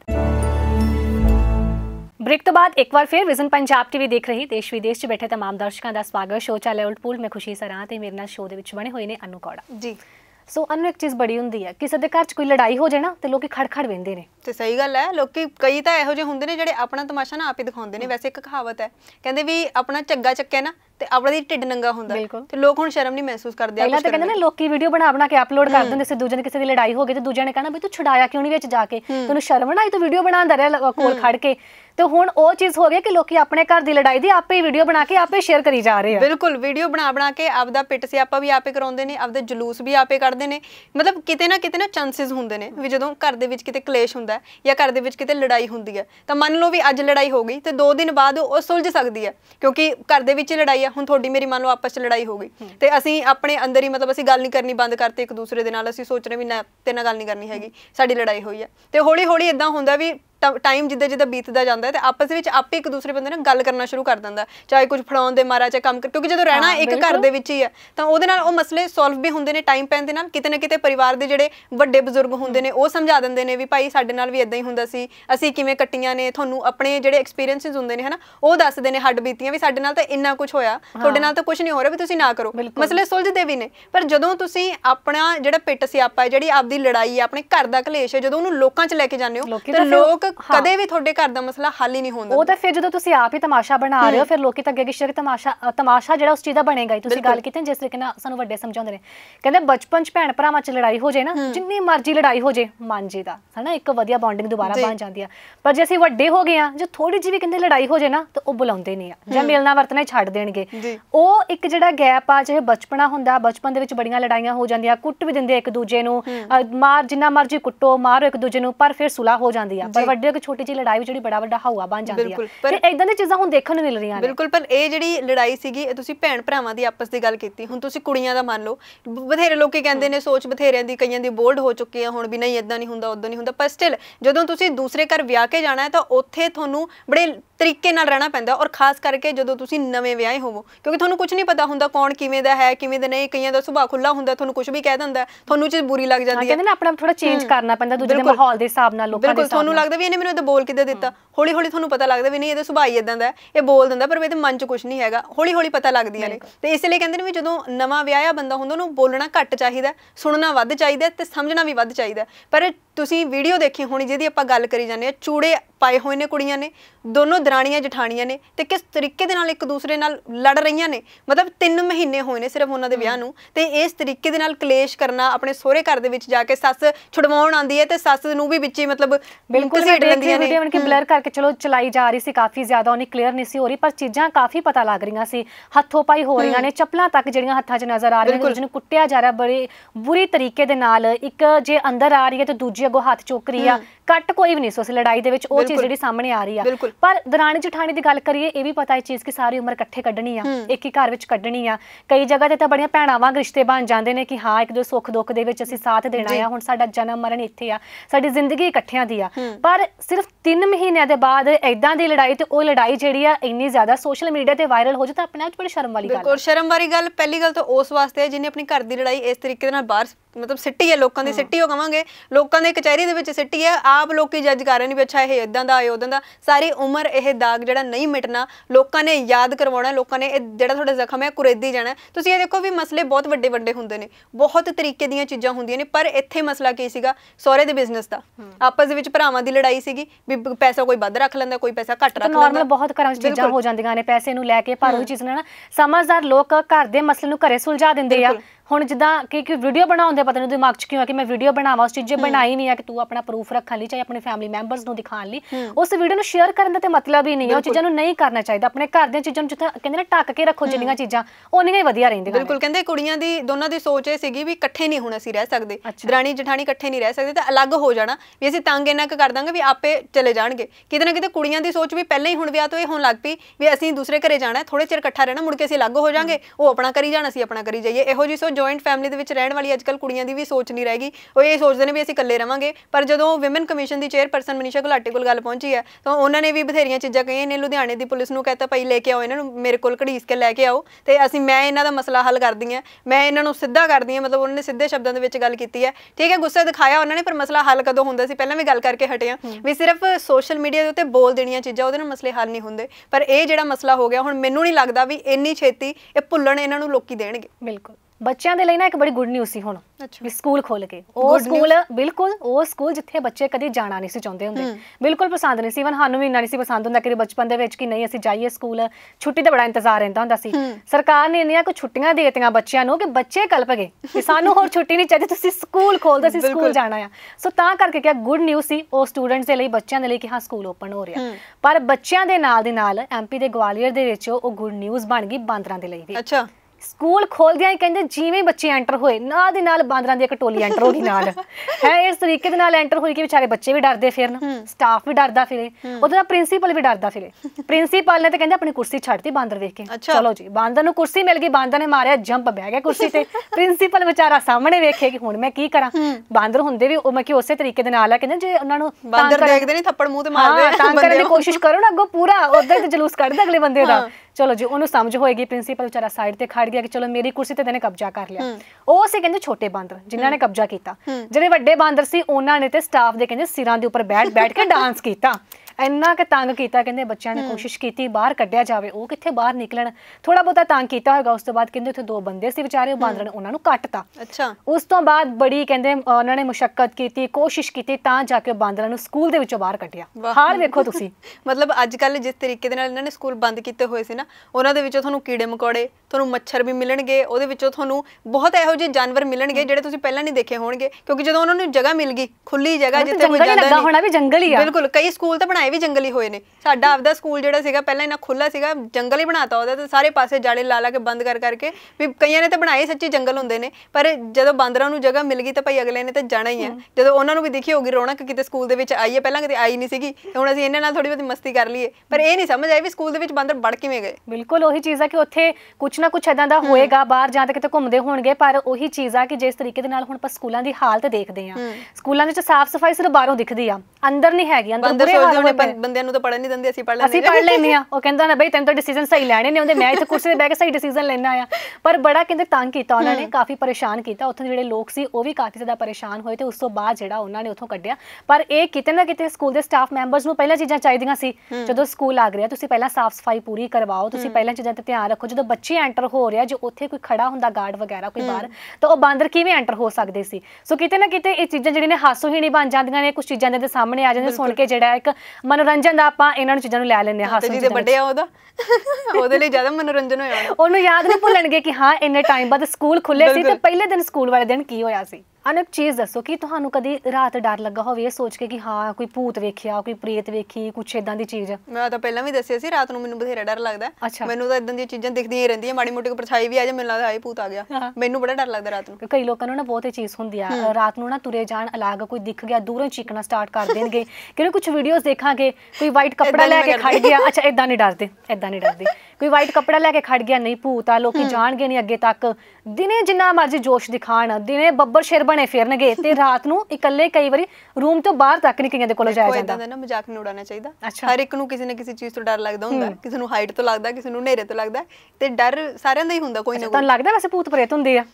ब्रेक तो बाद ਇੱਕ ਵਾਰ ਫਿਰ ਵਿਜ਼ਨ ਪੰਜਾਬ ਟੀਵੀ ਦੇਖ ਰਹੀ ਦੇਸ਼ ਵਿਦੇਸ਼ 'ਚ ਬੈਠੇ तमाम ਦਰਸ਼ਕਾਂ ਦਾ ਸਵਾਗਤ ਸ਼ੋਅ ਚੱਲ ਰਿਹਾ ਉਲਟਪੂਲ ਮੈਂ ਖੁਸ਼ੀ ਸਰਾਂ ਤੇ ਮੇਰੇ ਨਾਲ ਸ਼ੋਅ ਦੇ ਵਿੱਚ ਬਣੇ ਹੋਏ ਨੇ ਅਨੂ ਕੌੜਾ ਜੀ ਸੋ ਅਨੂ ਇੱਕ ਚੀਜ਼ ਬੜੀ ਹੁੰਦੀ ਹੈ ਕਿਸੇ ਦੇ ਘਰ 'ਚ ਕੋਈ ਲੜਾਈ ਹੋ ਨਾ ਤੇ ਲੋਕੀ ਖੜਖੜ ਵਹਿੰਦੇ ਨੇ ਤੇ ਸਹੀ ਗੱਲ ਹੈ ਲੋਕੀ ਕਈ ਤਾਂ ਇਹੋ ਜਿਹੇ ਹੁੰਦੇ ਨੇ ਜਿਹੜੇ ਆਪਣਾ ਤਮਾਸ਼ਾ ਨਾ ਆਪ ਹੀ ਦਿਖਾਉਂਦੇ ਨੇ ਵੈਸੇ ਇੱਕ ਕਹਾਵਤ ਹੈ ਕਹਿੰਦੇ ਵੀ ਆਪਣਾ ਝੱਗਾ ਚੱਕਿਆ ਨਾ ਤੇ ਆਪਣਾ ਦੀ ਢਿੱਡ ਨੰਗਾ ਹੁੰਦਾ ਤੇ ਲੋਕ ਹੁਣ ਸ਼ਰਮ ਨਹੀਂ ਮਹਿਸੂਸ ਕਰਦੇ ਪਹਿਲਾਂ ਤਾਂ ਕਹਿੰਦੇ ਨੇ ਲੋਕੀ ਵੀਡੀਓ ਬਣਾ ਬਣਾ ਕੇ ਅਪਲੋਡ ਕਰ ਦਿੰਦੇ ਸੀ ਦੂਜੇ ਨੇ ਕਿਸੇ ਦੀ ਲੜਾਈ ਹੋ ਗਈ ਤੇ ਦੂਜੇ ਨੇ ਕਹਿਣਾ ਵੀ ਤੂੰ ਛੁਡਾਇਆ ਕਿਉਂ ਨਹੀਂ ਵਿੱਚ ਜਾ ਕੇ ਤੈਨੂੰ ਸ਼ਰਮ ਨਹੀਂ ਆਈ ਤੂੰ ਵੀਡੀਓ ਬਣਾਉਂਦਾ ਰਿਹਾ ਕੋਲ ਖੜ ਕੇ ਤੇ ਹੁਣ ਉਹ ਚੀਜ਼ ਹੋ ਗਈ ਕਿ ਲੋਕੀ ਆਪਣੇ ਘਰ ਦੀ ਲੜਾਈ ਦੀ ਆਪੇ ਵੀਡੀਓ ਬਣਾ ਕੇ ਆਪੇ ਸ਼ੇਅਰ ਕਰੀ ਜਾ ਰਹੇ ਆ ਬਿਲਕੁਲ ਵੀਡੀਓ ਬਣਾ ਬਣਾ ਕੇ ਆਪਦਾ ਪਿੱਟ ਸੀ ਆਪਾਂ ਵੀ ਆਪੇ ਕਰਾਉਂਦੇ ਨੇ ਆਪਦੇ ਜਲੂਸ ਵੀ ਆਪੇ ਕੱਢਦੇ ਨੇ ਮਤਲਬ ਕਿਤੇ ਨਾ ਕਿਤੇ ਨਾ ਚਾਂਸਸ ਹੁੰਦੇ ਨੇ ਵੀ ਜਦੋਂ ਘਰ ਦੇ ਵਿੱਚ ਕਿਤੇ ਕਲੇਸ਼ ਹੁੰਦਾ ਜਾਂ ਘਰ ਦੇ ਵਿੱਚ ਕਿਤੇ ਲੜਾਈ ਹੁੰਦੀ ਹੈ ਤਾਂ ਮੰਨ ਲਓ ਵੀ ਅੱਜ ਲੜਾਈ ਹੋ ਗਈ ਤੇ 2 ਦਿਨ ਬਾਅਦ ਉਹ ਸੁਲਝ ਸਕਦੀ ਹੈ ਕਿਉਂਕਿ ਘਰ ਦੇ ਵਿੱਚ ਲੜਾਈ ਹੁਣ ਤੁਹਾਡੀ ਮੇਰੀ ਮੰਨ ਲਓ ਆਪਸ 'ਚ ਲੜਾਈ ਹੋ ਗਈ ਤੇ ਅਸੀਂ ਆਪਣੇ ਅੰਦਰ ਹੀ ਮਤਲਬ ਅਸੀਂ ਗੱਲ ਨਹੀਂ ਕਰਨੀ ਬੰਦ ਕਰਤੇ ਇੱਕ ਦੂਸਰੇ ਦੇ ਨਾਲ ਅਸੀਂ ਸੋਚ ਰਹੇ ਵੀ ਨਾ ਤੇ ਨਾਲ ਗੱਲ ਨਹੀਂ ਕਰਨੀ ਹੈਗੀ ਸਾਡੀ ਲੜਾਈ ਹੋਈ ਹੈ ਤੇ ਹੌਲੀ ਹੌਲੀ ਇਦਾਂ ਹੁੰਦਾ ਵੀ ਟਾਈਮ ਜਿੱਦਾਂ ਜਿੱਦਾਂ ਬੀਤਦਾ ਜਾਂਦਾ ਹੈ ਤੇ ਆਪਸ ਵਿੱਚ ਆਪੇ ਇੱਕ ਦੂਸਰੇ ਬੰਦੇ ਨਾਲ ਗੱਲ ਕਰਨਾ ਸ਼ੁਰੂ ਕਰ ਦਿੰਦਾ ਚਾਹੇ ਕੁਝ ਫੜਾਉਣ ਦੇ ਮਾਰਾ ਚਾਹੇ ਕੰਮ ਕਿਉਂਕਿ ਜਦੋਂ ਰਹਿਣਾ ਇੱਕ ਘਰ ਦੇ ਵਿੱਚ ਹੀ ਹੈ ਤਾਂ ਉਹਦੇ ਨਾਲ ਉਹ ਮਸਲੇ ਸੋਲਵ ਵੀ ਹੁੰਦੇ ਨੇ ਟਾਈਮ ਪੈਣ ਦੇ ਨਾਲ ਕਿਤੇ ਨਾ ਕਿਤੇ ਪਰਿਵਾਰ ਦੇ ਜਿਹੜੇ ਵੱਡੇ ਬਜ਼ੁਰਗ ਹੁੰਦੇ ਨੇ ਉਹ ਸਮਝਾ ਦਿੰਦੇ ਨੇ ਵੀ ਭਾਈ ਸਾਡੇ ਨਾਲ ਵੀ ਇਦਾਂ ਹੀ ਹੁੰਦਾ ਸੀ ਅਸੀਂ ਕਿਵੇਂ ਕੱਟੀਆਂ ਨੇ ਤੁਹਾਨੂੰ ਆਪਣੇ ਜਿਹੜੇ ਐਕਸਪੀਰੀਅੰਸਸ ਹੁੰਦੇ ਨੇ ਹਨਾ ਉਹ ਦੱਸਦੇ ਨੇ ਹੱਡ ਬੀਤੀਆਂ ਵੀ ਸਾਡੇ ਨਾਲ ਤਾਂ ਇੰਨਾ ਕੁਝ ਹੋਇਆ ਤੁਹਾਡੇ ਨਾਲ ਤਾਂ ਕੁਝ ਨਹੀਂ ਹੋ ਰਿਹਾ ਵੀ ਤੁਸੀਂ ਨਾ ਕਰੋ ਮਸਲੇ ਸੁਲਝਦੇ ਵੀ ਨੇ ਪਰ ਜਦੋਂ ਤੁਸੀਂ ਆਪਣਾ ਜਿਹੜਾ ਪਿੱਟ ਸਿਆਪਾ ਹੈ ਜਿਹੜੀ ਆਪਦੀ ਲੜਾਈ ਹੈ ਆਪਣੇ ਘਰ ਦਾ ਕਲੇਸ਼ ਹੈ ਜਦੋਂ ਉਹਨੂੰ ਲੋਕਾਂ 'ਚ ਲੈ ਕੇ ਜਾਂਦੇ ਹੋ ਤੇ ਲੋਕ ਕਦੇ ਵੀ ਤੁਹਾਡੇ ਘਰ ਦਾ ਮਸਲਾ ਹੱਲ ਹੀ ਨਹੀਂ ਹੁੰਦਾ ਉਹ ਤਾਂ ਫਿਰ ਜਦੋਂ ਤੁਸੀਂ ਆਪ ਹੀ ਤਮਾਸ਼ਾ ਬਣਾ ਰਹੇ ਹੋ ਫਿਰ ਲੋਕੀ ਤਾਂ ਅੱਗੇ ਕਿ ਸ਼ਰਕ ਤਮਾਸ਼ਾ ਤਮਾਸ਼ਾ ਜਿਹੜਾ ਉਸ ਚੀਜ਼ ਦਾ ਬਣੇਗਾ ਹੀ ਤੁਸੀਂ ਗੱਲ ਕੀਤੀ ਜਿਸ ਤਰੀਕੇ ਨਾਲ ਸਾਨੂੰ ਵੱਡੇ ਸਮਝਾਉਂਦੇ ਨੇ ਕਹਿੰਦੇ ਬਚਪਨ ਚ ਭੈਣ ਭਰਾਵਾਂ ਚ ਲੜਾਈ ਹੋ ਜੇ ਨਾ ਜਿੰਨੀ ਮਰਜ਼ੀ ਲੜਾਈ ਹੋ ਜੇ ਮਨ ਜੀ ਦਾ ਹਨਾ ਇੱਕ ਵਧੀਆ ਬੌਂਡਿੰਗ ਦੁਬਾਰਾ ਬਣ ਜਾਂਦੀ ਆ ਪਰ ਜੇ ਅਸੀਂ ਵੱਡੇ ਹੋ ਗਏ ਆ ਜੇ ਥੋੜੀ ਜਿਹੀ ਵੀ ਕਹਿੰਦੇ ਲੜਾਈ ਹੋ ਜੇ ਨਾ ਤਾਂ ਉਹ ਬੁਲਾਉਂਦੇ ਨਹੀਂ ਆ ਜਾਂ ਮਿਲਣਾ ਵਰਤਣਾ ਛੱਡ ਦੇਣਗੇ ਉਹ ਇੱਕ ਜਿਹੜਾ ਗੈਪ ਆ ਜਿਹੇ ਬਚਪਨਾ ਹੁੰਦਾ ਬਚਪਨ ਦੇ ਵਿੱਚ ਬੜੀਆਂ ਲੜਾਈਆਂ ਹੋ ਜਾਂਦੀਆਂ ਕੁੱਟ ਵੀ ਦਿੰਦੇ ਇੱਕ ਦੂਜੇ ਨੂੰ ਮਾਰ ਜਿੰਨਾ ਮਰਜ਼ੀ ਕੁੱਟੋ ਮਾਰੋ ਇੱਕ ਦੂਜੇ ਨੂੰ ਪਰ ਫਿਰ ਸੁਲਾ ਹੋ ਜਾਂਦੀ ਆ ਪਰ ਸਾਡੇ ਵਰਗੇ ਛੋਟੀ ਜਿਹੀ ਲੜਾਈ ਵੀ ਜਿਹੜੀ ਬੜਾ ਵੱਡਾ ਹਾਊਆ ਬਣ ਜਾਂਦੀ ਆ ਤੇ ਇਦਾਂ ਦੀਆਂ ਚੀਜ਼ਾਂ ਹੁਣ ਦੇਖਣ ਨੂੰ ਮਿਲ ਰਹੀਆਂ ਨੇ ਬਿਲਕੁਲ ਪਰ ਇਹ ਜਿਹੜੀ ਲੜਾਈ ਸੀਗੀ ਇਹ ਤੁਸੀਂ ਭੈਣ ਭਰਾਵਾਂ ਦੀ ਆਪਸ ਦੀ ਗੱਲ ਕੀਤੀ ਹੁਣ ਤੁਸੀਂ ਕੁੜੀਆਂ ਦਾ ਮੰਨ ਲਓ ਬਥੇਰੇ ਲੋਕੀ ਕਹਿੰਦੇ ਨੇ ਸੋਚ ਬਥੇਰਿਆਂ ਦੀ ਕਈਆਂ ਦੀ ਬੋਲਡ ਹੋ ਚੁੱਕੀ ਆ ਹੁਣ ਵੀ ਨਹੀਂ ਇਦਾਂ ਨਹੀਂ ਹੁੰਦਾ ਉਦੋਂ ਨਹੀਂ ਹੁੰਦਾ ਪਰ ਸਟਿਲ ਜਦੋਂ ਤੁਸੀਂ ਦੂਸਰੇ ਘਰ ਵਿਆਹ ਕੇ ਜਾਣਾ ਹੈ ਤਾਂ ਉੱਥੇ ਤੁਹਾਨੂੰ ਬੜੇ ਤਰੀਕੇ ਨਾਲ ਰਹਿਣਾ ਪੈਂਦਾ ਔਰ ਖਾਸ ਕਰਕੇ ਜਦੋਂ ਤੁਸੀਂ ਨਵੇਂ ਵਿਆਹੇ ਹੋਵੋ ਕਿਉਂਕਿ ਤੁਹਾਨੂੰ ਕੁਝ ਨਹੀਂ ਪਤਾ ਹੁੰਦਾ ਕੌਣ ਕਿਵੇਂ ਦਾ ਹੈ ਕਿਵੇਂ ਦਾ ਨਹੀਂ ਕਈਆਂ ਦਾ ਸੁਭਾਅ ਖੁੱਲਾ ਹੁੰਦਾ ਤੁਹਾਨੂੰ ਕੁਝ ਵੀ ਕਹਿ ਦਿੰਦਾ ਤੁਹਾਨੂੰ ਚੀਜ਼ ਬੁਰੀ ਲੱਗ ਜਾਂਦੀ ਹੈ ਕਹਿੰਦੇ ਨੇ ਆਪਣਾ ਥੋੜਾ ਚੇਂਜ ਕਰਨਾ ਪੈਂਦਾ ਦੂਜੇ ਦੇ ਮਾਹੌਲ ਦੇ ਹਿਸਾਬ ਨਾਲ ਲੋਕਾਂ ਦੇ ਬਿਲਕੁਲ ਤੁਹਾਨੂੰ ਲੱਗਦਾ ਵੀ ਇਹਨੇ ਮੈਨੂੰ ਇਹਦਾ ਬੋਲ ਕਿੱਦਾਂ ਦਿੱਤਾ ਹੌਲੀ ਹੌਲੀ ਤੁਹਾਨੂੰ ਪਤਾ ਲੱਗਦਾ ਵੀ ਨਹੀਂ ਇਹਦਾ ਸੁਭਾਅ ਹੀ ਇਦਾਂ ਦਾ ਇਹ ਬੋਲ ਦਿੰਦਾ ਪਰ ਇਹਦੇ ਮਨ 'ਚ ਕੁਝ ਨਹੀਂ ਹੈਗਾ ਹੌਲੀ ਹੌਲੀ ਪਤਾ ਲੱਗਦੀਆਂ ਨੇ ਤੇ ਇਸ ਲਈ ਕਹਿੰਦੇ ਨੇ ਵੀ ਜਦੋਂ ਨਵਾਂ ਵਿਆਹਿਆ ਬੰਦਾ ਹੁੰਦਾ ਉਹਨੂੰ ਬੋਲਣਾ ਘੱਟ ਚਾਹੀਦਾ ਸੁਣਨਾ ਵੱਧ ਚਾਹੀਦਾ ਤੇ ਸਮਝਣਾ ਵੀ ਵੱਧ ਚਾਹੀਦਾ ਪਰ ਤੁਸੀਂ ਵੀਡੀਓ ਦੇਖੀ ਹੋਣੀ ਜਿਹਦੀ ਆਪਾਂ ਗੱਲ ਕਰੀ ਜਾਂਦੇ ਆ ਚੂੜੇ ਪਾਏ ਹੋਏ ਨੇ ਕੁੜੀਆਂ ਨੇ ਦੋਨੋਂ ਦਰਾਣੀਆਂ ਜਠਾਣੀਆਂ ਨੇ ਤੇ ਕਿਸ ਤਰੀਕੇ ਦੇ ਨਾਲ ਇੱਕ ਦੂਸਰੇ ਨਾਲ ਲੜ ਰਹੀਆਂ ਨੇ ਮਤਲਬ 3 ਮਹੀਨੇ ਹੋਏ ਨੇ ਸਿਰਫ ਉਹਨਾਂ ਦੇ ਵਿਆਹ ਨੂੰ ਤੇ ਇਸ ਤਰੀਕੇ ਦੇ ਨਾਲ ਕਲੇਸ਼ ਕਰਨਾ ਆਪਣੇ ਸਹੁਰੇ ਘਰ ਦੇ ਵਿੱਚ ਜਾ ਕੇ ਸੱਸ ਛੁਡਵਾਉਣ ਆਉਂਦੀ ਹੈ ਤੇ ਸੱਸ ਨੂੰ ਵੀ ਵਿੱਚੇ ਮਤਲਬ ਬਿਲਕੁਲ ਕੱਢ ਲੈਂਦੀਆਂ ਨੇ ਵੀਡੀਓ ਮਨ ਕੇ ਬਲਰ ਕਰਕੇ ਚਲੋ ਚਲਾਈ ਜਾ ਰਹੀ ਸੀ ਕਾਫੀ ਜ਼ਿਆਦਾ ਉਹਨੇ ਕਲੀਅਰ ਨਹੀਂ ਸੀ ਹੋ ਰਹੀ ਪਰ ਚੀਜ਼ਾਂ ਕਾਫੀ ਪਤਾ ਲੱਗ ਰਹੀਆਂ ਸੀ ਹੱਥੋਂ ਪਾਈ ਹੋ ਰਹੀਆਂ ਨੇ ਚੱਪਲਾਂ ਤੱਕ ਜਿਹੜੀਆਂ ਹੱਥਾਂ 'ਚ ਨਜ਼ਰ ਆ ਰਹੀਆਂ ਨੇ ਜਿਹਨੂੰ ਕੁੱਟਿਆ ਜਾ ਰਿਹਾ ਬੜੇ ਬੁਰੀ ਤਰੀਕੇ ਦੇ ਨਾਲ ਇੱਕ ਜੇ ਅੰਦਰ ਆ ਰਹੀ ਹੈ ਤੇ ਦੂਜੀ ਅੱਗੋਂ ਹੱਥ ਚੁੱਕ ਰਹੀ ਆ ਕੱਟ ਕੋਈ ਵੀ ਨਹੀਂ ਸੋ ਇਸ ਲੜਾਈ ਦੇ ਵਿੱਚ ਉਹ ਚੀਜ਼ ਜਿਹੜੀ ਸਾਹਮਣੇ ਆ ਰਹੀ ਆ ਪਰ ਦਰਾਣੀ ਜਠਾਣੀ ਦੀ ਗੱਲ ਕਰੀਏ ਇਹ ਵੀ ਪਤਾ ਹੈ ਚੀਜ਼ ਕਿ ਸਾਰੀ ਉਮਰ ਇਕੱਠੇ ਕੱਢਣੀ ਆ ਇੱਕ ਹੀ ਘਰ ਵਿੱਚ ਕੱਢਣੀ ਆ ਕਈ ਜਗ੍ਹਾ ਤੇ ਤਾਂ ਬੜੀਆਂ ਭੈਣਾਂ ਵਾਂਗ ਰਿਸ਼ਤੇ ਬਣ ਜਾਂਦੇ ਨੇ ਕਿ ਹਾਂ ਇੱਕ ਦੋ ਸੁੱਖ ਦੁੱਖ ਦੇ ਵਿੱਚ ਅਸੀਂ ਸਾਥ ਦੇਣਾ ਆ ਹੁਣ ਸਾਡਾ ਜਨਮ ਮਰਨ ਇੱਥੇ ਆ ਸਾਡੀ ਜ਼ਿੰਦਗੀ ਇਕੱਠਿਆਂ ਦੀ ਆ ਪਰ ਪਰ ਸਿਰਫ 3 ਮਹੀਨਿਆਂ ਦੇ ਬਾਅਦ ਐਦਾਂ ਦੀ ਲੜਾਈ ਤੇ ਉਹ ਲੜਾਈ ਜਿਹੜੀ ਆ ਇੰਨੀ ਜ਼ਿਆਦਾ ਸੋਸ਼ਲ ਮੀਡੀਆ ਤੇ ਵਾਇਰਲ ਹੋ ਜੇ ਤਾਂ ਆਪਣੇ ਆਪ ਚ ਬੜੀ ਸ਼ਰਮ ਵਾਲੀ ਗੱਲ ਬਿਲਕੁਲ ਸ਼ਰਮ ਵਾਲੀ ਗੱਲ ਪਹਿਲੀ ਗੱਲ ਤਾਂ ਉਸ ਵਾਸਤੇ ਜਿਹਨੇ ਆਪਣੀ ਘਰ ਦੀ ਲੜਾਈ ਇਸ ਤਰੀਕੇ ਦੇ ਨਾਲ ਬਾਹਰ ਮਤਲਬ ਸਿੱਟੀ ਹੈ ਲੋਕਾਂ ਦੀ ਸਿੱਟੀ ਹੋ ਕਵਾਂਗੇ ਲੋਕਾਂ ਦੇ ਕਚਹਿਰੀ ਦੇ ਵਿੱਚ ਸਿੱਟੀ ਹੈ ਆਪ ਲੋਕੀ ਜੱਜ ਕਰ ਰਹੇ ਨੇ ਵੀ ਅੱਛਾ ਇਹ ਇਦਾਂ ਦਾ ਆਏ ਉਹਦਾਂ ਦਾ ਸਾਰੀ ਉਮਰ ਇਹ ਦਾਗ ਜਿਹੜਾ ਨਹੀਂ ਮਿਟਣਾ ਲੋਕਾਂ ਨੇ ਯਾਦ ਕਰਵਾਉਣਾ ਲੋਕਾਂ ਨੇ ਇਹ ਜਿਹੜਾ ਤੁਹਾਡੇ ਜ਼ਖਮ ਹੈ ਕੁਰੇਦੀ ਜਾਣਾ ਤੁਸੀਂ ਇਹ ਦੇਖੋ ਵੀ ਮਸਲੇ ਬਹੁਤ ਵੱਡੇ ਵੱਡੇ ਹੁੰਦੇ ਨੇ ਬਹੁਤ ਤਰੀਕੇ ਦੀਆਂ ਚੀਜ਼ਾਂ ਹੁੰਦੀਆਂ ਨੇ ਪਰ ਇੱਥੇ ਮਸਲਾ ਕੀ ਸੀਗਾ ਸੋਹਰੇ ਦੇ ਬਿਜ਼ਨਸ ਦਾ ਆਪਸ ਦੇ ਵਿੱਚ ਭਰਾਵਾਂ ਦੀ ਲੜਾਈ ਆਈ ਸੀਗੀ ਵੀ ਪੈਸਾ ਕੋਈ ਵੱਧ ਰੱਖ ਲੈਂਦਾ ਕੋਈ ਪੈਸਾ ਘੱਟ ਰੱਖ ਲੈਂਦਾ ਨਾਰਮਲ ਬਹੁਤ ਘਰਾਂ 'ਚ ਚੀਜ਼ਾਂ ਹੋ ਜਾਂਦੀਆਂ ਨੇ ਪੈਸੇ ਨੂੰ ਲੈ ਕੇ ਪਰ ਉਹ ਚੀਜ਼ ਨਾ ਸਮਝਦਾਰ ਲੋਕ ਘਰ ਦੇ ਮਸਲੇ ਨੂੰ ਘਰੇ ਸੁਲਝਾ ਦਿੰਦੇ ਆ ਹੁਣ ਜਿੱਦਾਂ ਕਿ ਕਿ ਵੀਡੀਓ ਬਣਾਉਂਦੇ ਪਤਾ ਨਹੀਂ ਦਿਮਾਗ 'ਚ ਕਿਉਂ ਆ ਕਿ ਮੈਂ ਵੀਡੀਓ ਬਣਾਵਾਂ ਉਸ ਚੀਜ਼ੇ ਬਣਾਈ ਨਹੀਂ ਆ ਕਿ ਤੂੰ ਆਪਣਾ ਪ੍ਰੂਫ ਰੱਖਣ ਲਈ ਚਾਹੇ ਆਪਣੇ ਫੈਮਿਲੀ ਮੈਂਬਰਸ ਨੂੰ ਦਿਖਾਣ ਲਈ ਉਸ ਵੀਡੀਓ ਨੂੰ ਸ਼ੇਅਰ ਕਰਨ ਦਾ ਤੇ ਮਤਲਬ ਹੀ ਨਹੀਂ ਹੈ ਉਹ ਚੀਜ਼ਾਂ ਨੂੰ ਨਹੀਂ ਕਰਨਾ ਚਾਹੀਦਾ ਆਪਣੇ ਘਰ ਦੀਆਂ ਚੀਜ਼ਾਂ ਨੂੰ ਜਿੱਥੇ ਕਹਿੰਦੇ ਨੇ ਟੱਕ ਕੇ ਰੱਖੋ ਜਿੰਨੀਆਂ ਚੀਜ਼ਾਂ ਉਹਨੀਆਂ ਹੀ ਵਧੀਆ ਰਹਿੰਦੀਆਂ ਬਿਲਕੁਲ ਕਹਿੰਦੇ ਕੁੜੀਆਂ ਦੀ ਦੋਨਾਂ ਦੀ ਸੋਚ ਇਹ ਸੀਗੀ ਵੀ ਇਕੱਠੇ ਨਹੀਂ ਹੁਣ ਅਸੀਂ ਰਹਿ ਸਕਦੇ ਦਰਾਣੀ ਜਠਾਣੀ ਇਕੱਠੇ ਨਹੀਂ ਰਹਿ ਸਕਦੇ ਤਾਂ ਅਲੱਗ ਹੋ ਜਾਣਾ ਵੀ ਅਸੀਂ ਤੰਗ ਇਹਨਾਂ ਕ ਕਰ ਦਾਂਗੇ ਵੀ ਆਪੇ ਚਲੇ ਜਾਣਗੇ ਕਿਤੇ ਨਾ ਕਿਤੇ ਕੁੜੀਆਂ ਦੀ ਸੋਚ ਵੀ ਪਹਿਲਾਂ ਹੀ ਹੁਣ ਵਿਆਹ ਤੋਂ ਇਹ ਹੋਣ ਲੱਗ ਪਈ ਵੀ ਅਸੀਂ ਦੂਸਰੇ ਘਰੇ ਜਾਣਾ ਥੋੜੇ ਚਿਰ ਇਕੱਠਾ ਰਹਿਣਾ ਮੁੜ ਕੇ ਅਸੀਂ ਅਲੱਗ ਹੋ ਜਾਾਂਗੇ ਉਹ ਆਪਣਾ ਕਰੀ ਜਾਣਾ ਸੀ ਆਪਣਾ ਕਰੀ ਜਾਈਏ ਇਹੋ ਜੀ ਸੋਚ ਜੁਆਇੰਟ ਫੈਮਿਲੀ ਦੇ ਵਿੱਚ ਰਹਿਣ ਵਾਲੀ ਅੱਜਕੱਲ ਕੁੜੀਆਂ ਦੀ ਵੀ ਸੋਚ ਨਹੀਂ ਰਹੇਗੀ ਉਹ ਇਹ ਸੋਚਦੇ ਨੇ ਵੀ ਅਸੀਂ ਇਕੱਲੇ ਰਵਾਂਗੇ ਪਰ ਜਦੋਂ ਵਿਮਨ ਕਮਿਸ਼ਨ ਦੀ ਚੇਅਰਪਰਸਨ ਮਨੀਸ਼ਾ ਗੁਲਾਟੀ ਕੋਲ ਗੱਲ ਪਹੁੰਚੀ ਹੈ ਤਾਂ ਉਹਨਾਂ ਨੇ ਵੀ ਬਥੇਰੀਆਂ ਚੀਜ਼ਾਂ ਕਹੀਆਂ ਨੇ ਲੁਧਿਆਣੇ ਦੀ ਪੁਲਿਸ ਨੂੰ ਕਹਤਾ ਭਾਈ ਲੈ ਕੇ ਆਓ ਇਹਨਾਂ ਨੂੰ ਮੇਰੇ ਕੋਲ ਘੜੀਸ ਕੇ ਲੈ ਕੇ ਆਓ ਤੇ ਅਸੀਂ ਮੈਂ ਇਹਨਾਂ ਦਾ ਮਸਲਾ ਹੱਲ ਕਰਦੀ ਆ ਮੈਂ ਇਹਨਾਂ ਨੂੰ ਸਿੱਧਾ ਕਰਦੀ ਆ ਮਤਲਬ ਉਹਨਾਂ ਨੇ ਸਿੱਧੇ ਸ਼ਬਦਾਂ ਦੇ ਵਿੱਚ ਗੱਲ ਕੀਤੀ ਹੈ ਠੀਕ ਹੈ ਗੁੱਸਾ ਦਿਖਾਇਆ ਉਹਨਾਂ ਨੇ ਪਰ ਮਸਲਾ ਹੱਲ ਕਦੋਂ ਹੁੰਦਾ ਸੀ ਪਹਿਲਾਂ ਵੀ ਗੱਲ ਕਰਕੇ ਹਟੇ ਆ ਵੀ ਸਿਰਫ ਸੋਸ਼ਲ ਮੀਡੀਆ ਦੇ ਉੱਤੇ ਬੋਲ ਦੇਣੀਆਂ ਚੀਜ਼ਾਂ ਉਹਦੇ ਨਾਲ ਮਸਲੇ ਹੱਲ ਨਹੀਂ ਹੁੰਦੇ ਪਰ ਇਹ ਜਿਹੜਾ ਮਸਲਾ ਹੋ ਗਿਆ ਹੁਣ ਮੈਨੂੰ ਨਹੀਂ ਲੱਗਦਾ ਵੀ ਇੰਨੀ ਛੇਤੀ ਇਹ ਭੁੱਲਣ ਇਹਨਾਂ ਨੂੰ ਲੋਕੀ ਦੇਣਗੇ ਬਿਲਕੁਲ ਬੱਚਿਆਂ ਦੇ ਲਈ ਨਾ ਇੱਕ ਬੜੀ ਗੁੱਡ ਨਿਊਜ਼ ਸੀ ਹੁਣ ਕਿ ਸਕੂਲ ਖੋਲ ਕੇ ਉਹ ਸਕੂਲ ਬਿਲਕੁਲ ਉਹ ਸਕੂਲ ਜਿੱਥੇ ਬੱਚੇ ਕਦੀ ਜਾਣਾ ਨਹੀਂ ਸੀ ਚਾਹੁੰਦੇ ਹੁੰਦੇ ਬਿਲਕੁਲ ਪਸੰਦ ਨਹੀਂ ਸੀ ਵਨ ਸਾਨੂੰ ਵੀ ਇੰਨਾ ਨਹੀਂ ਸੀ ਪਸੰਦ ਹੁੰਦਾ ਕਿ ਬਚਪਨ ਦੇ ਵਿੱਚ ਕਿ ਨਹੀਂ ਅਸੀਂ ਜਾਈਏ ਸਕੂਲ ਛੁੱਟੀ ਦਾ ਬੜਾ ਇੰਤਜ਼ਾਰ ਰਹਿੰਦਾ ਹੁੰਦਾ ਸੀ ਸਰਕਾਰ ਨੇ ਇੰਨੀਆਂ ਕੁ ਛੁੱਟੀਆਂ ਦੇ ਦਿੱਤੀਆਂ ਬੱਚਿਆਂ ਨੂੰ ਕਿ ਬੱਚੇ ਕਲਪ ਗਏ ਕਿ ਸਾਨੂੰ ਹੋਰ ਛੁੱਟੀ ਨਹੀਂ ਚਾਹੀਦੀ ਤੁਸੀਂ ਸਕੂਲ ਖੋਲ ਦੋ ਅਸੀਂ ਸਕੂਲ ਜਾਣਾ ਆ ਸੋ ਤਾਂ ਕਰਕੇ ਕਿਹਾ ਗੁੱਡ ਨਿਊਜ਼ ਸੀ ਉਹ ਸਟੂਡੈਂਟਸ ਦੇ ਲਈ ਬੱਚਿਆਂ ਦੇ ਲਈ ਕਿ ਹਾਂ ਸਕੂਲ ਓਪਨ ਹੋ ਰਿਹਾ ਪਰ ਬੱਚਿਆਂ ਦੇ ਨਾਲ ਦੇ ਨਾਲ ਐਮਪੀ ਦੇ ਗਵਾਲੀਅਰ ਦੇ ਵਿੱਚ ਉਹ ਗੁੱਡ ਨਿਊਜ਼ ਬਣ ਗਈ ਬਾਂਦਰਾਂ ਦੇ ਲਈ ਵੀ ਅੱਛਾ ਸਕੂਲ ਖੋਲਦਿਆਂ ਹੀ ਕਹਿੰਦੇ ਜਿਵੇਂ ਬੱਚੇ ਐਂਟਰ ਹੋਏ ਨਾ ਦੇ ਨਾਲ ਬਾਂਦਰਾਂ ਦੀ ਇੱਕ ਟੋਲੀ ਐਂਟਰ ਹੋ ਗਈ ਨਾਲ ਹੈ ਇਸ ਤਰੀਕੇ ਦੇ ਨਾਲ ਐਂਟਰ ਹੋਈ ਕਿ ਵਿਚਾਰੇ ਬੱਚੇ ਵੀ ਡਰਦੇ ਫਿਰਨ ਸਟਾਫ ਵੀ ਡਰਦਾ ਫਿਰੇ ਉਹਦੇ ਦਾ ਪ੍ਰਿੰਸੀਪਲ ਵੀ ਡਰਦਾ ਫਿਰੇ ਪ੍ਰਿੰਸੀਪਲ ਨੇ ਤਾਂ ਕਹਿੰਦੇ ਆਪਣੀ ਕੁਰਸੀ ਛੱਡਤੀ ਬਾਂਦਰ ਦੇਖ ਕੇ ਚਲੋ ਜੀ ਬਾਂਦਰ ਨੂੰ ਕੁਰਸੀ ਮਿਲ ਗਈ ਬਾਂਦਰ ਨੇ ਮਾਰਿਆ ਜੰਪ ਬਹਿ ਗਿਆ ਕੁਰਸੀ ਤੇ ਪ੍ਰਿੰਸੀਪਲ ਵਿਚਾਰਾ ਸਾਹਮਣੇ ਵੇਖੇ ਕਿ ਹੁਣ ਮੈਂ ਕੀ ਕਰਾਂ ਬਾਂਦਰ ਹੁੰਦੇ ਵੀ ਉਹ ਮੈਂ ਕਿ ਉਸੇ ਤਰੀਕੇ ਦੇ ਨਾਲ ਆ ਕਹਿੰਦੇ ਜੇ ਉਹਨਾਂ ਨੂੰ ਬਾਂਦਰ ਦੇਖਦੇ ਨਹੀਂ ਥੱਪੜ ਮੂੰਹ ਤੇ ਮਾਰਦੇ ਆ ਤਾਂ ਕਰਨ ਦੀ ਕੋਸ਼ਿਸ਼ ਕਰੋ ਨਾ ਅੱਗੋਂ ਪੂਰਾ ਉਧਰ ਤੇ ਜਲੂਸ ਕੱਢਦੇ ਅਗਲੇ ਬੰਦੇ ਦਾ ਚਲੋ ਜੀ ਉਹਨੂੰ ਸਮਝ ਹੋਏਗੀ ਪ੍ਰਿੰਸੀਪਲ ਵਿਚਾਰਾ ਸਾਈਡ ਤੇ ਖੜ ਗਿਆ ਕਿ ਚਲੋ ਮੇਰੀ ਕੁਰਸੀ ਤੇ ਤੈਨੇ ਕਬਜ਼ਾ ਕਰ ਲਿਆ ਉਹ ਸੀ ਕਹਿੰਦੇ ਛੋਟੇ ਬਾਂਦਰ ਜਿਨ੍ਹਾਂ ਨੇ ਕਬਜ਼ਾ ਕੀਤਾ ਜਿਹੜੇ ਵੱਡੇ ਬਾਂਦਰ ਸੀ ਉਹਨਾਂ ਨੇ ਤੇ ਸਟਾਫ ਦੇ ਕਹਿੰਦੇ ਸਿਰਾਂ ਦੇ ਉੱਪਰ ਬੈਠ ਬੈਠ ਕੇ ਡਾਂਸ ਕੀਤਾ ਇੰਨਾ ਕਿ ਤੰਗ ਕੀਤਾ ਕਹਿੰਦੇ ਬੱਚਿਆਂ ਨੇ ਕੋਸ਼ਿਸ਼ ਕੀਤੀ ਬਾਹਰ ਕੱਢਿਆ ਜਾਵੇ ਉਹ ਕਿੱਥੇ ਬਾਹਰ ਨਿਕਲਣ ਥੋੜਾ ਬਹੁਤਾ ਤੰਗ ਕੀਤਾ ਹੋਗਾ ਉਸ ਤੋਂ ਬਾਅਦ ਕਹਿੰਦੇ ਉੱਥੇ ਦੋ ਬੰਦੇ ਸੀ ਵਿਚਾਰੇ ਉਹ ਬਾਂਦਰਾਂ ਨੇ ਉਹਨਾਂ ਨੂੰ ਕੱਟਤਾ ਅੱਛਾ ਉਸ ਤੋਂ ਬਾਅਦ ਬੜੀ ਕਹਿੰਦੇ ਉਹਨਾਂ ਨੇ ਮੁਸ਼ਕਲ ਕੀਤੀ ਕੋਸ਼ਿਸ਼ ਕੀਤੀ ਤਾਂ ਜਾ ਕੇ ਬਾਂਦਰਾਂ ਨੂੰ ਸਕੂਲ ਦੇ ਵਿੱਚੋਂ ਬਾਹਰ ਕੱਢਿਆ ਹਾਲ ਵੇਖੋ ਤੁਸੀਂ ਮਤਲਬ ਅੱਜ ਕੱਲ ਜਿਸ ਤਰੀਕੇ ਦੇ ਨਾਲ ਇਹਨਾਂ ਨੇ ਸਕੂਲ ਬੰਦ ਕੀਤੇ ਹੋਏ ਸੀ ਨਾ ਉਹਨਾਂ ਦੇ ਵਿੱਚੋਂ ਤੁਹਾਨੂੰ ਕੀੜੇ ਮਕੌੜੇ ਤੁਹਾਨੂੰ ਮੱਛਰ ਵੀ ਮਿਲਣਗੇ ਉਹਦੇ ਵਿੱਚੋਂ ਤੁਹਾਨੂੰ ਬਹੁਤ ਇਹੋ ਜਿਹੇ ਜਾਨਵਰ ਮਿਲਣਗੇ ਜਿਹੜੇ ਤੁਸੀਂ ਪਹਿਲਾਂ ਨਹੀਂ ਦੇਖੇ ਹੋਣਗੇ ਕਿਉਂਕਿ ਜਦੋਂ ਉਹਨਾਂ ਨੂੰ ਜਗ੍ਹਾ ਮਿਲ ਗਈ ਖੁੱਲੀ ਜਗ੍ਹਾ ਜਿੱਥੇ ਕੋਈ ਜਾਂਦਾ ਨਹੀਂ ਹੋਣਾ ਵੀ ਜੰਗਲ ਹੀ ਆ ਬਿਲਕੁਲ ਕਈ ਸਕੂਲ ਤਾਂ ਬਣਾਏ ਵੀ ਜੰਗਲੀ ਹੋਏ ਨੇ ਸਾਡਾ ਆਪਦਾ ਸਕੂਲ ਜਿਹੜਾ ਸੀਗਾ ਪਹਿਲਾਂ ਇਹਨਾਂ ਖੁੱਲਾ ਸੀਗਾ ਜੰਗਲ ਹੀ ਬਣਾਤਾ ਉਹਦਾ ਤੇ ਸਾਰੇ ਪਾਸੇ ਜਾਲੇ ਲਾ ਲਾ ਕੇ ਬੰਦ ਕਰ ਕਰਕੇ ਵੀ ਕਈਆਂ ਨੇ ਤਾਂ ਬਣਾਏ ਸੱਚੀ ਜੰਗਲ ਹੁੰਦੇ ਨੇ ਪਰ ਜਦੋਂ ਬਾਂਦਰਾਂ ਨੂੰ ਜਗ੍ਹਾ ਮਿਲ ਗਈ ਤਾਂ ਭਾਈ ਅਗਲੇ ਨੇ ਤਾਂ ਜਾਣਾ ਹੀ ਹੈ ਜਦੋਂ ਉਹਨਾਂ ਨੂੰ ਵੀ ਦੇਖੀ ਹੋਗੀ ਰੌਣਕ ਕਿਤੇ ਸਕੂਲ ਦੇ ਵਿੱਚ ਆਈ ਹੈ ਪਹਿਲਾਂ ਕਦੇ ਆਈ ਨਹੀਂ ਸੀਗੀ ਹੁਣ ਅਸੀਂ ਇਹਨਾਂ ਨਾਲ ਥੋੜੀ ਬਹੁਤੀ ਮਸਤੀ ਕਰ ਲਈਏ ਪਰ ਇਹ ਨਹੀਂ ਸਮਝ ਆਈ ਵੀ ਸਕੂਲ ਦੇ ਵਿੱਚ ਬਾਂਦਰ ਵੜ ਕਿਵੇਂ ਗਏ ਬਿਲਕੁਲ ਉਹੀ ਚੀਜ਼ ਆ ਕਿ ਉੱਥੇ ਕੁਝ ਨਾ ਕੁਝ ਐਦਾਂ ਦਾ ਹੋਏਗਾ ਬਾਹਰ ਜਾਂ ਤਾਂ ਕਿਤੇ ਘੁੰਮਦੇ ਹੋਣਗੇ ਪਰ ਉਹੀ ਚੀਜ਼ ਆ ਕਿ ਜਿਸ ਤਰੀਕੇ ਦੇ ਨਾਲ ਹੁਣ ਆਪਾਂ ਸਕੂਲਾਂ ਦੀ ਹਾਲਤ ਦੇਖਦੇ ਆ ਸਕੂਲਾਂ ਵਿੱਚ ਸਾਫ਼ ਸਫਾਈ ਸਿਰਫ ਬਾਹਰੋਂ ਦਿਖਦੀ ਆ ਅੰਦਰ ਨਹੀਂ ਹੈਗੀ ਅੰਦਰ ਬੁਰੇ ਹਾਲ ਆਪਣੇ ਬੰਦਿਆਂ ਨੂੰ ਤਾਂ ਪੜਨ ਨਹੀਂ ਦਿੰਦੇ ਅਸੀਂ ਪੜ ਲੈਂਦੇ ਅਸੀਂ ਪੜ ਲੈਂਦੇ ਆ ਉਹ ਕਹਿੰਦਾ ਨਾ ਬਈ ਤੈਨੂੰ ਤਾਂ ਡਿਸੀਜਨ ਸਹੀ ਲੈਣੇ ਨੇ ਹੁੰਦੇ ਮੈਂ ਇੱਥੇ ਕੁਰਸੀ ਤੇ ਬਹਿ ਕੇ ਸਹੀ ਡਿਸੀਜਨ ਲੈਣਾ ਆ ਪਰ ਬੜਾ ਕਹਿੰਦੇ ਤੰਗ ਕੀਤਾ ਉਹਨਾਂ ਨੇ ਕਾਫੀ ਪਰੇਸ਼ਾਨ ਕੀਤਾ ਉੱਥੇ ਜਿਹੜੇ ਲੋਕ ਸੀ ਉਹ ਵੀ ਕਾਫੀ ਜ਼ਿਆਦਾ ਪਰੇਸ਼ਾਨ ਹੋਏ ਤੇ ਉਸ ਤੋਂ ਬਾਅਦ ਜਿਹੜਾ ਉਹਨਾਂ ਨੇ ਉੱਥੋਂ ਕੱਢਿਆ ਪਰ ਇਹ ਕਿਤੇ ਨਾ ਕਿਤੇ ਸਕੂਲ ਦੇ ਸਟਾਫ ਮੈਂਬਰਸ ਨੂੰ ਪਹਿਲਾਂ ਚੀਜ਼ਾਂ ਚਾਹੀਦੀਆਂ ਸੀ ਜਦੋਂ ਸਕੂਲ ਆ ਰਿਹਾ ਤੁਸੀਂ ਪਹਿਲਾਂ ਸਾਫ਼ ਸਫਾਈ ਪੂਰੀ ਕਰਵਾਓ ਤੁਸੀਂ ਪਹਿਲਾਂ ਚੀਜ਼ਾਂ ਤੇ ਧਿਆਨ ਰੱਖੋ ਜਦੋਂ ਬੱਚੇ ਐਂਟਰ ਹੋ ਰਿਹਾ ਜੇ ਉੱਥੇ ਕੋਈ ਖੜਾ ਹੁੰਦਾ ਗਾਰਡ ਵਗੈਰਾ ਕੋਈ ਬਾਹਰ ਤਾਂ ਉਹ ਬਾਂਦਰ ਕਿਵੇਂ ਐਂਟਰ ਹੋ ਸਕਦੇ ਸੀ ਸੋ ਕਿਤੇ ਨਾ ਕਿਤੇ ਇਹ ਚੀਜ਼ਾਂ ਜਿਹੜੀਆਂ ਨੇ ਹਾਸੋ ਹੀ ਨਹੀਂ ਬਣ ਜਾਂਦੀਆਂ ਨੇ ਕੁਝ ਚੀਜ਼ਾਂ ਦੇ ਸਾਹਮਣੇ ਆ ਜਾਂਦੇ ਸੁਣ ਕੇ ਜਿਹੜਾ ਇੱਕ ਮਨੋਰੰਜਨ ਦਾ ਆਪਾਂ ਇਹਨਾਂ ਚੀਜ਼ਾਂ ਨੂੰ ਲੈ ਲੈਂਦੇ ਹਾਂ ਹਾਸੇ ਦੇ ਵੱਡੇ ਆ ਉਹਦਾ ਉਹਦੇ ਲਈ ਜ਼ਿਆਦਾ ਮਨੋਰੰਜਨ ਹੋਇਆ ਉਹਨੂੰ ਯਾਦ ਨਹੀਂ ਭੁੱਲਣਗੇ ਕਿ ਹਾਂ ਇੰਨੇ ਟਾਈਮ ਬਾਅਦ ਸਕੂਲ ਖੁੱਲੇ ਸੀ ਤੇ ਪਹਿਲੇ ਦਿਨ ਸਕੂਲ ਵਾਲੇ ਦਿਨ ਕੀ ਹੋਇਆ ਸੀ ਅਨਕ ਚੀਜ਼ ਦੱਸੋ ਕਿ ਤੁਹਾਨੂੰ ਕਦੀ ਰਾਤ ਡਰ ਲੱਗਾ ਹੋਵੇ ਇਹ ਸੋਚ ਕੇ ਕਿ ਹਾਂ ਕੋਈ ਭੂਤ ਵੇਖਿਆ ਕੋਈ ਪ੍ਰੇਤ ਵੇਖੀ ਕੁਛ ਇਦਾਂ ਦੀ ਚੀਜ਼ ਮੈਂ ਤਾਂ ਪਹਿਲਾਂ ਵੀ ਦੱਸਿਆ ਸੀ ਰਾਤ ਨੂੰ ਮੈਨੂੰ ਬਥੇਰਾ ਡਰ ਲੱਗਦਾ ਮੈਨੂੰ ਤਾਂ ਇਦਾਂ ਦੀਆਂ ਚੀਜ਼ਾਂ ਦਿਖਦੀਆਂ ਹੀ ਰਹਿੰਦੀਆਂ ਮਾੜੀ ਮੋਟੀ ਪਰਛਾਈ ਵੀ ਆ ਜਾ ਮੈਨੂੰ ਲੱਗਦਾ ਹਾਏ ਭੂਤ ਆ ਗਿਆ ਮੈਨੂੰ ਬੜਾ ਡਰ ਲੱਗਦਾ ਰਾਤ ਨੂੰ ਕਈ ਲੋਕਾਂ ਨੂੰ ਨਾ ਬਹੁਤ ਇਹ ਚੀਜ਼ ਹੁੰਦੀ ਆ ਰਾਤ ਨੂੰ ਨਾ ਤੁਰੇ ਜਾਣ ਅਲੱਗ ਕੋਈ ਦਿਖ ਗਿਆ ਦੂਰੋਂ ਚੀਕਣਾ ਸਟਾਰਟ ਕਰ ਦੇਣਗੇ ਕਿਉਂਕਿ ਕੁਝ ਵੀਡੀਓਜ਼ ਦੇਖਾਂਗੇ ਕੋਈ ਵਾਈਟ ਕੱਪੜਾ ਲੈ ਕੇ ਖੜ ਗਿਆ ਅੱਛਾ ਇਦਾਂ ਨਹੀਂ ਡਰਦੇ ਇਦਾਂ ਨਹੀਂ ਡਰਦੇ ਕੋਈ ਵਾਈਟ ਕਪੜਾ ਲੈ ਕੇ ਖੜ ਗਿਆ ਨਹੀਂ ਭੂਤ ਆ ਲੋਕੀ ਜਾਣਗੇ ਨਹੀਂ ਅੱਗੇ ਤੱਕ ਦਿਨੇ ਜਿੰਨਾ ਮਰਜ਼ੀ ਜੋਸ਼ ਦਿਖਾਣ ਦਿਨੇ ਬੱਬਰ ਸ਼ੇਰ ਬਣੇ ਫਿਰਨਗੇ ਤੇ ਰਾਤ ਨੂੰ ਇਕੱਲੇ ਕਈ ਵਾਰੀ ਰੂਮ ਤੋਂ ਬਾਹਰ ਤੱਕ ਨਹੀਂ ਕਈਆਂ ਦੇ ਕੋਲ ਜਾਇਆ ਜਾਂਦਾ ਕੋਈ ਨਾ ਮਜ਼ਾਕ ਨਹੀਂ ਉਡਾਣਾ ਚਾਹੀਦਾ ਹਰ ਇੱਕ ਨੂੰ ਕਿਸੇ ਨਾ ਕਿਸੇ ਚੀਜ਼ ਤੋਂ ਡਰ ਲੱਗਦਾ ਹੁੰਦਾ ਕਿਸੇ ਨੂੰ ਹਾਈਟ ਤੋਂ ਲੱਗਦਾ ਕਿਸੇ ਨੂੰ ਹਨੇਰੇ ਤੋਂ ਲੱਗਦਾ ਤੇ ਡਰ ਸਾਰਿਆਂ ਦਾ ਹੀ ਹੁੰਦਾ ਕੋਈ ਨਾ ਕੋਈ ਤਾਂ ਲੱਗਦਾ ਵੈਸੇ ਭੂਤ ਪ੍ਰੇਤ ਹੁੰਦੇ ਆ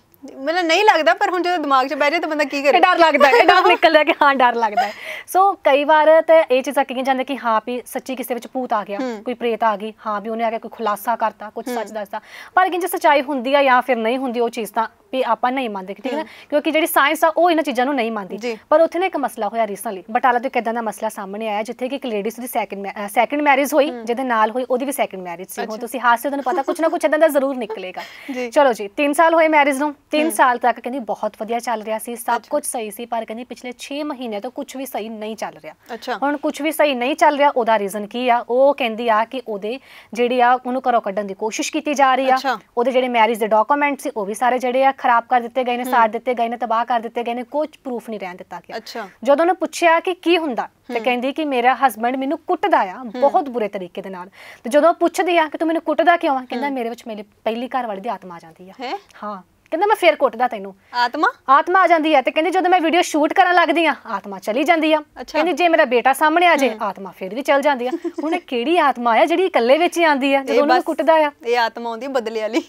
ਮੈਨੂੰ ਨਹੀਂ ਲੱਗਦਾ ਪਰ ਹੁਣ ਜਦੋਂ ਦਿਮਾਗ 'ਚ ਬਹਿ ਜਾਏ ਤਾਂ ਬੰਦਾ ਕੀ ਕਰੇ ਡਰ ਲੱਗਦਾ ਹੈ ਡਰ ਨਿਕਲਦਾ ਕਿ ਹਾਂ ਡਰ ਲੱਗਦਾ ਹੈ ਸੋ ਕਈ ਵਾਰ ਤੇ ਇਹ ਚੀਜ਼ਾਂ ਕਹੀਆਂ ਜਾਂਦੀਆਂ ਕਿ ਹਾਂ ਵੀ ਸੱਚੀ ਕਿਸੇ ਵਿੱਚ ਭੂਤ ਆ ਗਿਆ ਕੋਈ ਪ੍ਰੇਤ ਆ ਗਈ ਹਾਂ ਵੀ ਉਹਨੇ ਆ ਕੇ ਕੋਈ ਖੁਲਾਸਾ ਕਰਤਾ ਕੁਝ ਸੱਚ ਦੱਸਦਾ ਪਰ ਕਿੰਜ ਸਚਾਈ ਹੁੰਦੀ ਆ ਜਾਂ ਫਿਰ ਨਹੀਂ ਹੁੰਦੀ ਉਹ ਚੀਜ਼ ਤਾਂ ਵੀ ਆਪਾਂ ਨਹੀਂ ਮੰਨਦੇ ਠੀਕ ਹੈ ਨਾ ਕਿਉਂਕਿ ਜਿਹੜੀ ਸਾਇੰਸ ਆ ਉਹ ਇਹਨਾਂ ਚੀਜ਼ਾਂ ਨੂੰ ਨਹੀਂ ਮੰਨਦੀ ਪਰ ਉੱਥੇ ਨਾ ਇੱਕ ਮਸਲਾ ਹੋਇਆ ਰੀਸੈਂਟਲੀ ਬਟਾਲਾ ਤੇ ਕਿਦਾਂ ਦਾ ਮਸਲਾ ਸਾਹਮਣੇ ਆਇਆ ਜਿੱਥੇ ਕਿ ਇੱਕ ਲੇਡੀਜ਼ ਦੀ ਸੈਕਿੰਡ ਸੈਕਿੰਡ ਮੈਰਿਜ ਹੋਈ ਜਿਹਦੇ ਨਾਲ ਹੋਈ ਉਹਦੀ ਵੀ ਸੈਕਿੰਡ ਮੈਰਿਜ ਸੀ ਹੁਣ ਤੁਸੀਂ ਹਾਸੇ ਤੁਹਾਨੂੰ ਪਤਾ ਕੁਝ ਨਾ ਕੁਝ ਇਦਾਂ ਦਾ ਜ਼ਰੂਰ ਨਿਕਲੇਗਾ ਚਲੋ ਜੀ 3 ਸਾਲ ਹੋਏ ਮੈਰਿਜ ਨੂੰ 3 ਸਾਲ ਤੱਕ ਕਹਿੰਦੀ ਬਹੁਤ ਵਧੀਆ ਚੱਲ ਰਿਹਾ ਸੀ ਸਭ ਕੁਝ ਸਹੀ ਸੀ ਪਰ ਕਹਿੰਦੀ ਪਿਛਲੇ 6 ਮਹੀਨੇ ਤੋਂ ਕੁਝ ਵੀ ਸਹੀ ਨਹੀਂ ਚੱਲ ਰਿਹਾ ਹੁਣ ਕੁਝ ਵੀ ਸਹੀ ਨਹੀਂ ਚੱਲ ਰਿਹਾ ਉਹਦਾ ਰੀਜ਼ਨ ਕੀ ਆ ਉਹ ਕਹਿੰਦੀ ਆ ਕਿ ਉਹਦੇ ਜਿਹੜੀ ਆ ਉਹਨੂੰ ਘਰੋਂ ਕੱਢਣ ਦੀ ਕੋਸ਼ਿਸ਼ ਕੀਤੀ ਜਾ ਰਹੀ ਆ ਉਹਦੇ ਜਿਹੜੇ ਮੈਰਿਜ ਦੇ ਡਾਕੂਮੈਂਟ ਸੀ ਉਹ ਵੀ ਸਾਰੇ ਜਿਹੜੇ ਆ ਖਰਾਬ ਕਰ ਦਿੱਤੇ ਗਏ ਨੇ ਸਾੜ ਦਿੱਤੇ ਗਏ ਨੇ ਤਬਾਹ ਕਰ ਦਿੱਤੇ ਗਏ ਨੇ ਕੋਈ ਪ੍ਰੂਫ ਨਹੀਂ ਰਹਿਣ ਦਿੱਤਾ ਗਿਆ ਜਦੋਂ ਉਹਨੇ ਪੁੱਛਿਆ ਕਿ ਕੀ ਹੁੰਦਾ ਤੇ ਕਹਿੰਦੀ ਕਿ ਮੇਰਾ ਹਸਬੰਡ ਮੈਨੂੰ ਕੁੱਟਦਾ ਆ ਬਹੁਤ ਬੁਰੇ ਤਰੀਕੇ ਦੇ ਨਾਲ ਤੇ ਜਦੋਂ ਪੁੱਛਦੀ ਆ ਕਿ ਤੂੰ ਮੈਨੂੰ ਕੁੱਟਦਾ ਕਿਉਂ ਆ ਕਹਿੰਦਾ ਮੇਰੇ ਵਿੱਚ ਮੇਰੇ ਪਹਿਲੀ ਘਰ ਵਾਲੀ ਦੀ ਆਤਮਾ ਆ ਜਾਂਦੀ ਆ ਹਾਂ ਕਹਿੰਦਾ ਮੈਂ ਫੇਰ ਕੁੱਟਦਾ ਤੈਨੂੰ ਆਤਮਾ ਆਤਮਾ ਆ ਜਾਂਦੀ ਹੈ ਤੇ ਕਹਿੰਦੀ ਜਦੋਂ ਮੈਂ ਵੀਡੀਓ ਸ਼ੂਟ ਕਰਨ ਲੱਗਦੀ ਆ ਆਤਮਾ ਚਲੀ ਜਾਂਦੀ ਆ ਕਹਿੰਦੀ ਜੇ ਮੇਰਾ ਬੇਟਾ ਸਾਹਮਣੇ ਆ ਜੇ ਆਤਮਾ ਫੇਰ ਵੀ ਚਲ ਜਾਂਦੀ ਆ ਹੁਣ ਇਹ ਕਿਹੜੀ ਆਤਮਾ ਆ ਜਿਹੜੀ ਇਕੱਲੇ ਵਿੱਚ ਹੀ ਆਂਦੀ ਆ ਜਦੋਂ ਉਹਨੂੰ ਕੁੱਟਦਾ ਆ ਇਹ ਆਤਮਾ ਆਉਂਦੀ ਬਦਲੇ ਵਾਲੀ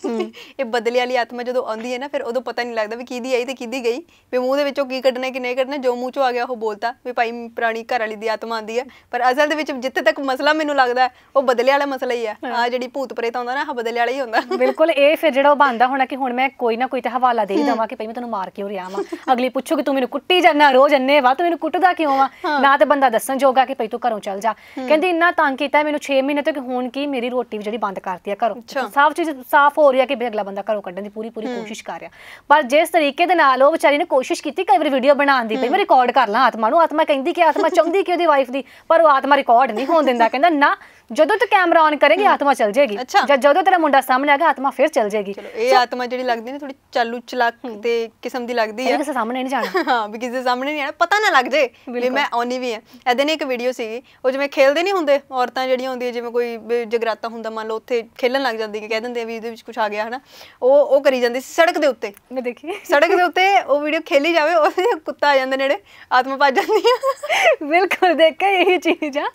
ਇਹ ਬਦਲੇ ਵਾਲੀ ਆਤਮਾ ਜਦੋਂ ਆਉਂਦੀ ਹੈ ਨਾ ਫਿਰ ਉਦੋਂ ਪਤਾ ਨਹੀਂ ਲੱਗਦਾ ਵੀ ਕਿਹਦੀ ਆਈ ਤੇ ਕਿਹਦੀ ਗਈ ਵੀ ਮੂੰਹ ਦੇ ਵਿੱਚੋਂ ਕੀ ਕੱਢਣਾ ਕਿ ਨਹੀਂ ਕੱਢਣਾ ਜੋ ਮੂੰਹ ਚੋਂ ਆ ਗਿਆ ਉਹ ਬੋਲਤਾ ਵੀ ਭਾਈ ਪੁਰਾਣੀ ਘਰ ਵਾਲੀ ਦੀ ਆਤਮਾ ਆਉਂਦੀ ਆ ਪਰ ਅਸਲ ਦੇ ਵਿੱਚ ਜਿੱਥੇ ਤੱਕ ਮਸਲਾ ਮੈਨੂੰ ਲੱਗਦਾ ਉਹ ਬਦਲੇ ਵਾਲਾ ਮਸਲਾ ਹੀ ਆ ਆ ਜਿਹੜੀ ਭੂਤ ਪ੍ਰੇਤ ਆਉਂਦਾ ਨਾ ਆ ਬਦਲੇ ਵਾਲਾ ਹੀ ਹੁੰਦਾ ਬਿਲਕੁਲ ਇਹ ਫਿਰ ਜਿਹੜਾ ਉਹ ਬੰਦਾ ਹੋਣਾ ਕਿ ਹੁਣ ਮੈਂ ਕੋਈ ਨਾ ਕੋਈ ਤੇ ਹਵਾਲਾ ਦੇ ਹੀ ਦਵਾਂ ਕਿ ਭਈ ਮੈਂ ਤੈਨੂੰ ਮਾਰ ਕਿਉਂ ਰਿਹਾ ਵਾਂ ਅਗਲੀ ਪੁੱਛੋ ਕਿ ਤੂੰ ਮੈਨੂੰ ਕੁੱਟੀ ਜਾਂਦਾ ਰੋਜ਼ ਅੰਨੇ ਵਾ ਤੂੰ ਮੈਨੂੰ ਕੁੱਟਦਾ ਕਿਉਂ ਵਾ ਨਾ ਤੇ ਬੰਦਾ ਦੱਸਣ ਜੋਗਾ ਕਿ ਭਈ ਤੂੰ ਘਰੋਂ ਚੱਲ ਜਾ ਕਹਿੰਦੀ ਇੰਨਾ ਤੰਗ ਕੀਤਾ ਮੈਨੂੰ 6 ਮਹੀਨੇ ਤੱਕ ਹੁਣ ਕੀ ਮੇਰੀ ਰੋਟੀ ਵੀ ਜਿਹੜੀ ਬੰਦ ਕਰਤੀ ਆ ਘਰੋਂ ਸਾਫ ਚੀਜ਼ ਸਾਫ ਹੋ ਰਹੀ ਆ ਕਿ ਭਈ ਅਗਲਾ ਬੰਦਾ ਘਰੋਂ ਕੱਢਣ ਦੀ ਪੂਰੀ ਪੂਰੀ ਕੋਸ਼ਿਸ਼ ਕਰ ਰਿਹਾ ਪਰ ਜਿਸ ਤਰੀਕੇ ਦੇ ਨਾਲ ਉਹ ਵਿਚਾਰੀ ਨੇ ਕੋਸ਼ਿਸ਼ ਕੀਤੀ ਕਈ ਵਾਰ ਵੀਡੀਓ ਬਣਾਉਣ ਦੀ ਭਈ ਮੈਂ ਰਿਕਾਰਡ ਕਰ ਲਾਂ ਆਤਮਾ ਨੂੰ ਆਤਮਾ ਕਹਿੰਦੀ ਕਿ ਆਤਮਾ ਚਾਹੁੰਦੀ ਕਿ ਉਹਦੀ ਵਾਈਫ ਦੀ ਪਰ ਉਹ ਆਤਮਾ ਰਿਕਾਰਡ ਨਹੀਂ ਹੋਣ ਦਿੰਦਾ ਕਹਿੰਦਾ ਨਾ ਜਦੋਂ ਤੂੰ ਕੈਮਰਾ ਆਨ ਕਰੇਗੀ ਆਤਮਾ ਚਲ ਜਾਏਗੀ ਜਦੋਂ ਤੇਰਾ ਮੁੰਡਾ ਸਾਹਮਣੇ ਆਗਾ ਆਤਮਾ ਫਿਰ ਚਲ ਜਾਏਗੀ ਚਲੋ ਇਹ ਆਤਮਾ ਜਿਹੜੀ ਲੱਗਦੀ ਨੇ ਥੋੜੀ ਚਾਲੂ ਚਲਾਕ ਤੇ ਕਿਸਮ ਦੀ ਲੱਗਦੀ ਹੈ ਕਿਸੇ ਸਾਹਮਣੇ ਨਹੀਂ ਜਾਣਾ ਹਾਂ ਵੀ ਕਿਸੇ ਸਾਹਮਣੇ ਨਹੀਂ ਆਣਾ ਪਤਾ ਨਾ ਲੱਗ ਜੇ ਵੀ ਮੈਂ ਆਉਣੀ ਵੀ ਆ ਐਦਾਂ ਨੇ ਇੱਕ ਵੀਡੀਓ ਸੀ ਉਹ ਜਿਵੇਂ ਖੇਲਦੇ ਨਹੀਂ ਹੁੰਦੇ ਔਰਤਾਂ ਜਿਹੜੀਆਂ ਹੁੰਦੀਆਂ ਜਿਵੇਂ ਕੋਈ ਜਗਰਾਤਾ ਹੁੰਦਾ ਮੰਨ ਲਓ ਉੱਥੇ ਖੇਲਣ ਲੱਗ ਜਾਂਦੀ ਕਿ ਕਹਿ ਦਿੰਦੇ ਆ ਵੀ ਇਹਦੇ ਵਿੱਚ ਕੁਝ ਆ ਗਿਆ ਹਨਾ ਉਹ ਉਹ ਕਰੀ ਜਾਂਦੀ ਸੀ ਸੜਕ ਦੇ ਉੱਤੇ ਮੈਂ ਦੇਖੀ ਸੜਕ ਦੇ ਉੱਤੇ ਉਹ ਵੀਡੀਓ ਖੇਲੀ ਜਾਵੇ ਉਹ ਕੁੱਤਾ ਆ ਜਾਂਦਾ ਨੇੜੇ ਆਤਮਾ ਭੱਜ ਜਾਂਦੀ ਆ ਬਿਲਕੁਲ ਦੇਖਿਆ ਇਹ ਚੀਜ਼ ਆ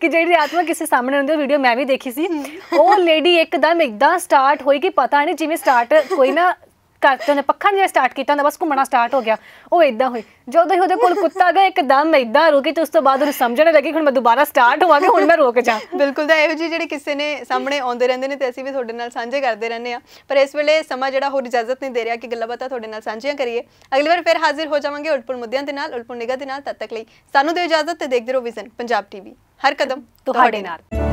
ਕਿ ਜਿਹੜੀ ਆਤਮਾ ਕਿਸੇ ਸਾਹਮਣੇ ਹੁੰਦੀ ਉਹ ਵੀਡੀਓ ਮੈਂ ਵੀ ਦੇਖੀ ਸੀ ਉਹ ਲੇਡੀ ਇੱਕਦਮ ਇੱਕਦਾਂ ਸਟਾਰਟ ਹੋਈ ਕਿ ਪਤਾ ਨਹੀਂ ਜਿਵੇਂ ਸਟਾਰਟ ਕੋਈ ਨਾ ਘਰ ਤੋਂ ਨੇ ਪੱਖਾ ਨਹੀਂ ਸਟਾਰਟ ਕੀਤਾ ਹੁੰਦਾ ਬਸ ਘੁੰਮਣਾ ਸਟਾਰਟ ਹੋ ਗਿਆ ਉਹ ਇਦਾਂ ਹੋਈ ਜਦੋਂ ਹੀ ਉਹਦੇ ਕੋਲ ਕੁੱਤਾ ਗਿਆ ਇੱਕਦਮ ਇਦਾਂ ਰੁਕੀ ਤੇ ਉਸ ਤੋਂ ਬਾਅਦ ਉਹਨੂੰ ਸਮਝਣ ਲੱਗੀ ਹੁਣ ਮੈਂ ਦੁਬਾਰਾ ਸਟਾਰਟ ਹੋਵਾਂਗੇ ਹੁਣ ਮੈਂ ਰੁਕ ਜਾ ਬਿਲਕੁਲ ਤਾਂ ਇਹੋ ਜਿਹੇ ਜਿਹੜੇ ਕਿਸੇ ਨੇ ਸਾਹਮਣੇ ਆਉਂਦੇ ਰਹਿੰਦੇ ਨੇ ਤੇ ਅਸੀਂ ਵੀ ਤੁਹਾਡੇ ਨਾਲ ਸਾਂਝੇ ਕਰਦੇ ਰਹਿੰਦੇ ਆ ਪਰ ਇਸ ਵੇਲੇ ਸਮਾਂ ਜਿਹੜਾ ਹੋਰ ਇਜਾਜ਼ਤ ਨਹੀਂ ਦੇ ਰਿਹਾ ਕਿ ਗੱਲਾਂ ਬਾਤਾਂ ਤੁਹਾਡੇ ਨਾਲ ਸਾਂਝੀਆਂ ਕਰੀਏ ਅਗਲੀ ਵਾਰ ਫਿਰ ਹਾਜ਼ਰ ਹੋ ਜਾਵਾਂਗੇ ਉਲਪੁਰ ਮੁੱਦਿਆਂ ਦੇ ਨਾਲ ਉਲਪੁਰ ਨਿਗਾ ਦੇ ਨਾਲ ਤਦ ਤੱਕ ਲਈ ਸਾਨੂੰ ਦਿਓ ਇਜਾਜ਼ਤ ਤੇ ਦੇਖਦੇ ਰਹੋ ਵਿਜ਼ਨ ਪੰਜਾਬ ਟੀਵੀ ਹਰ ਕਦਮ ਤੁਹਾਡੇ ਨਾਲ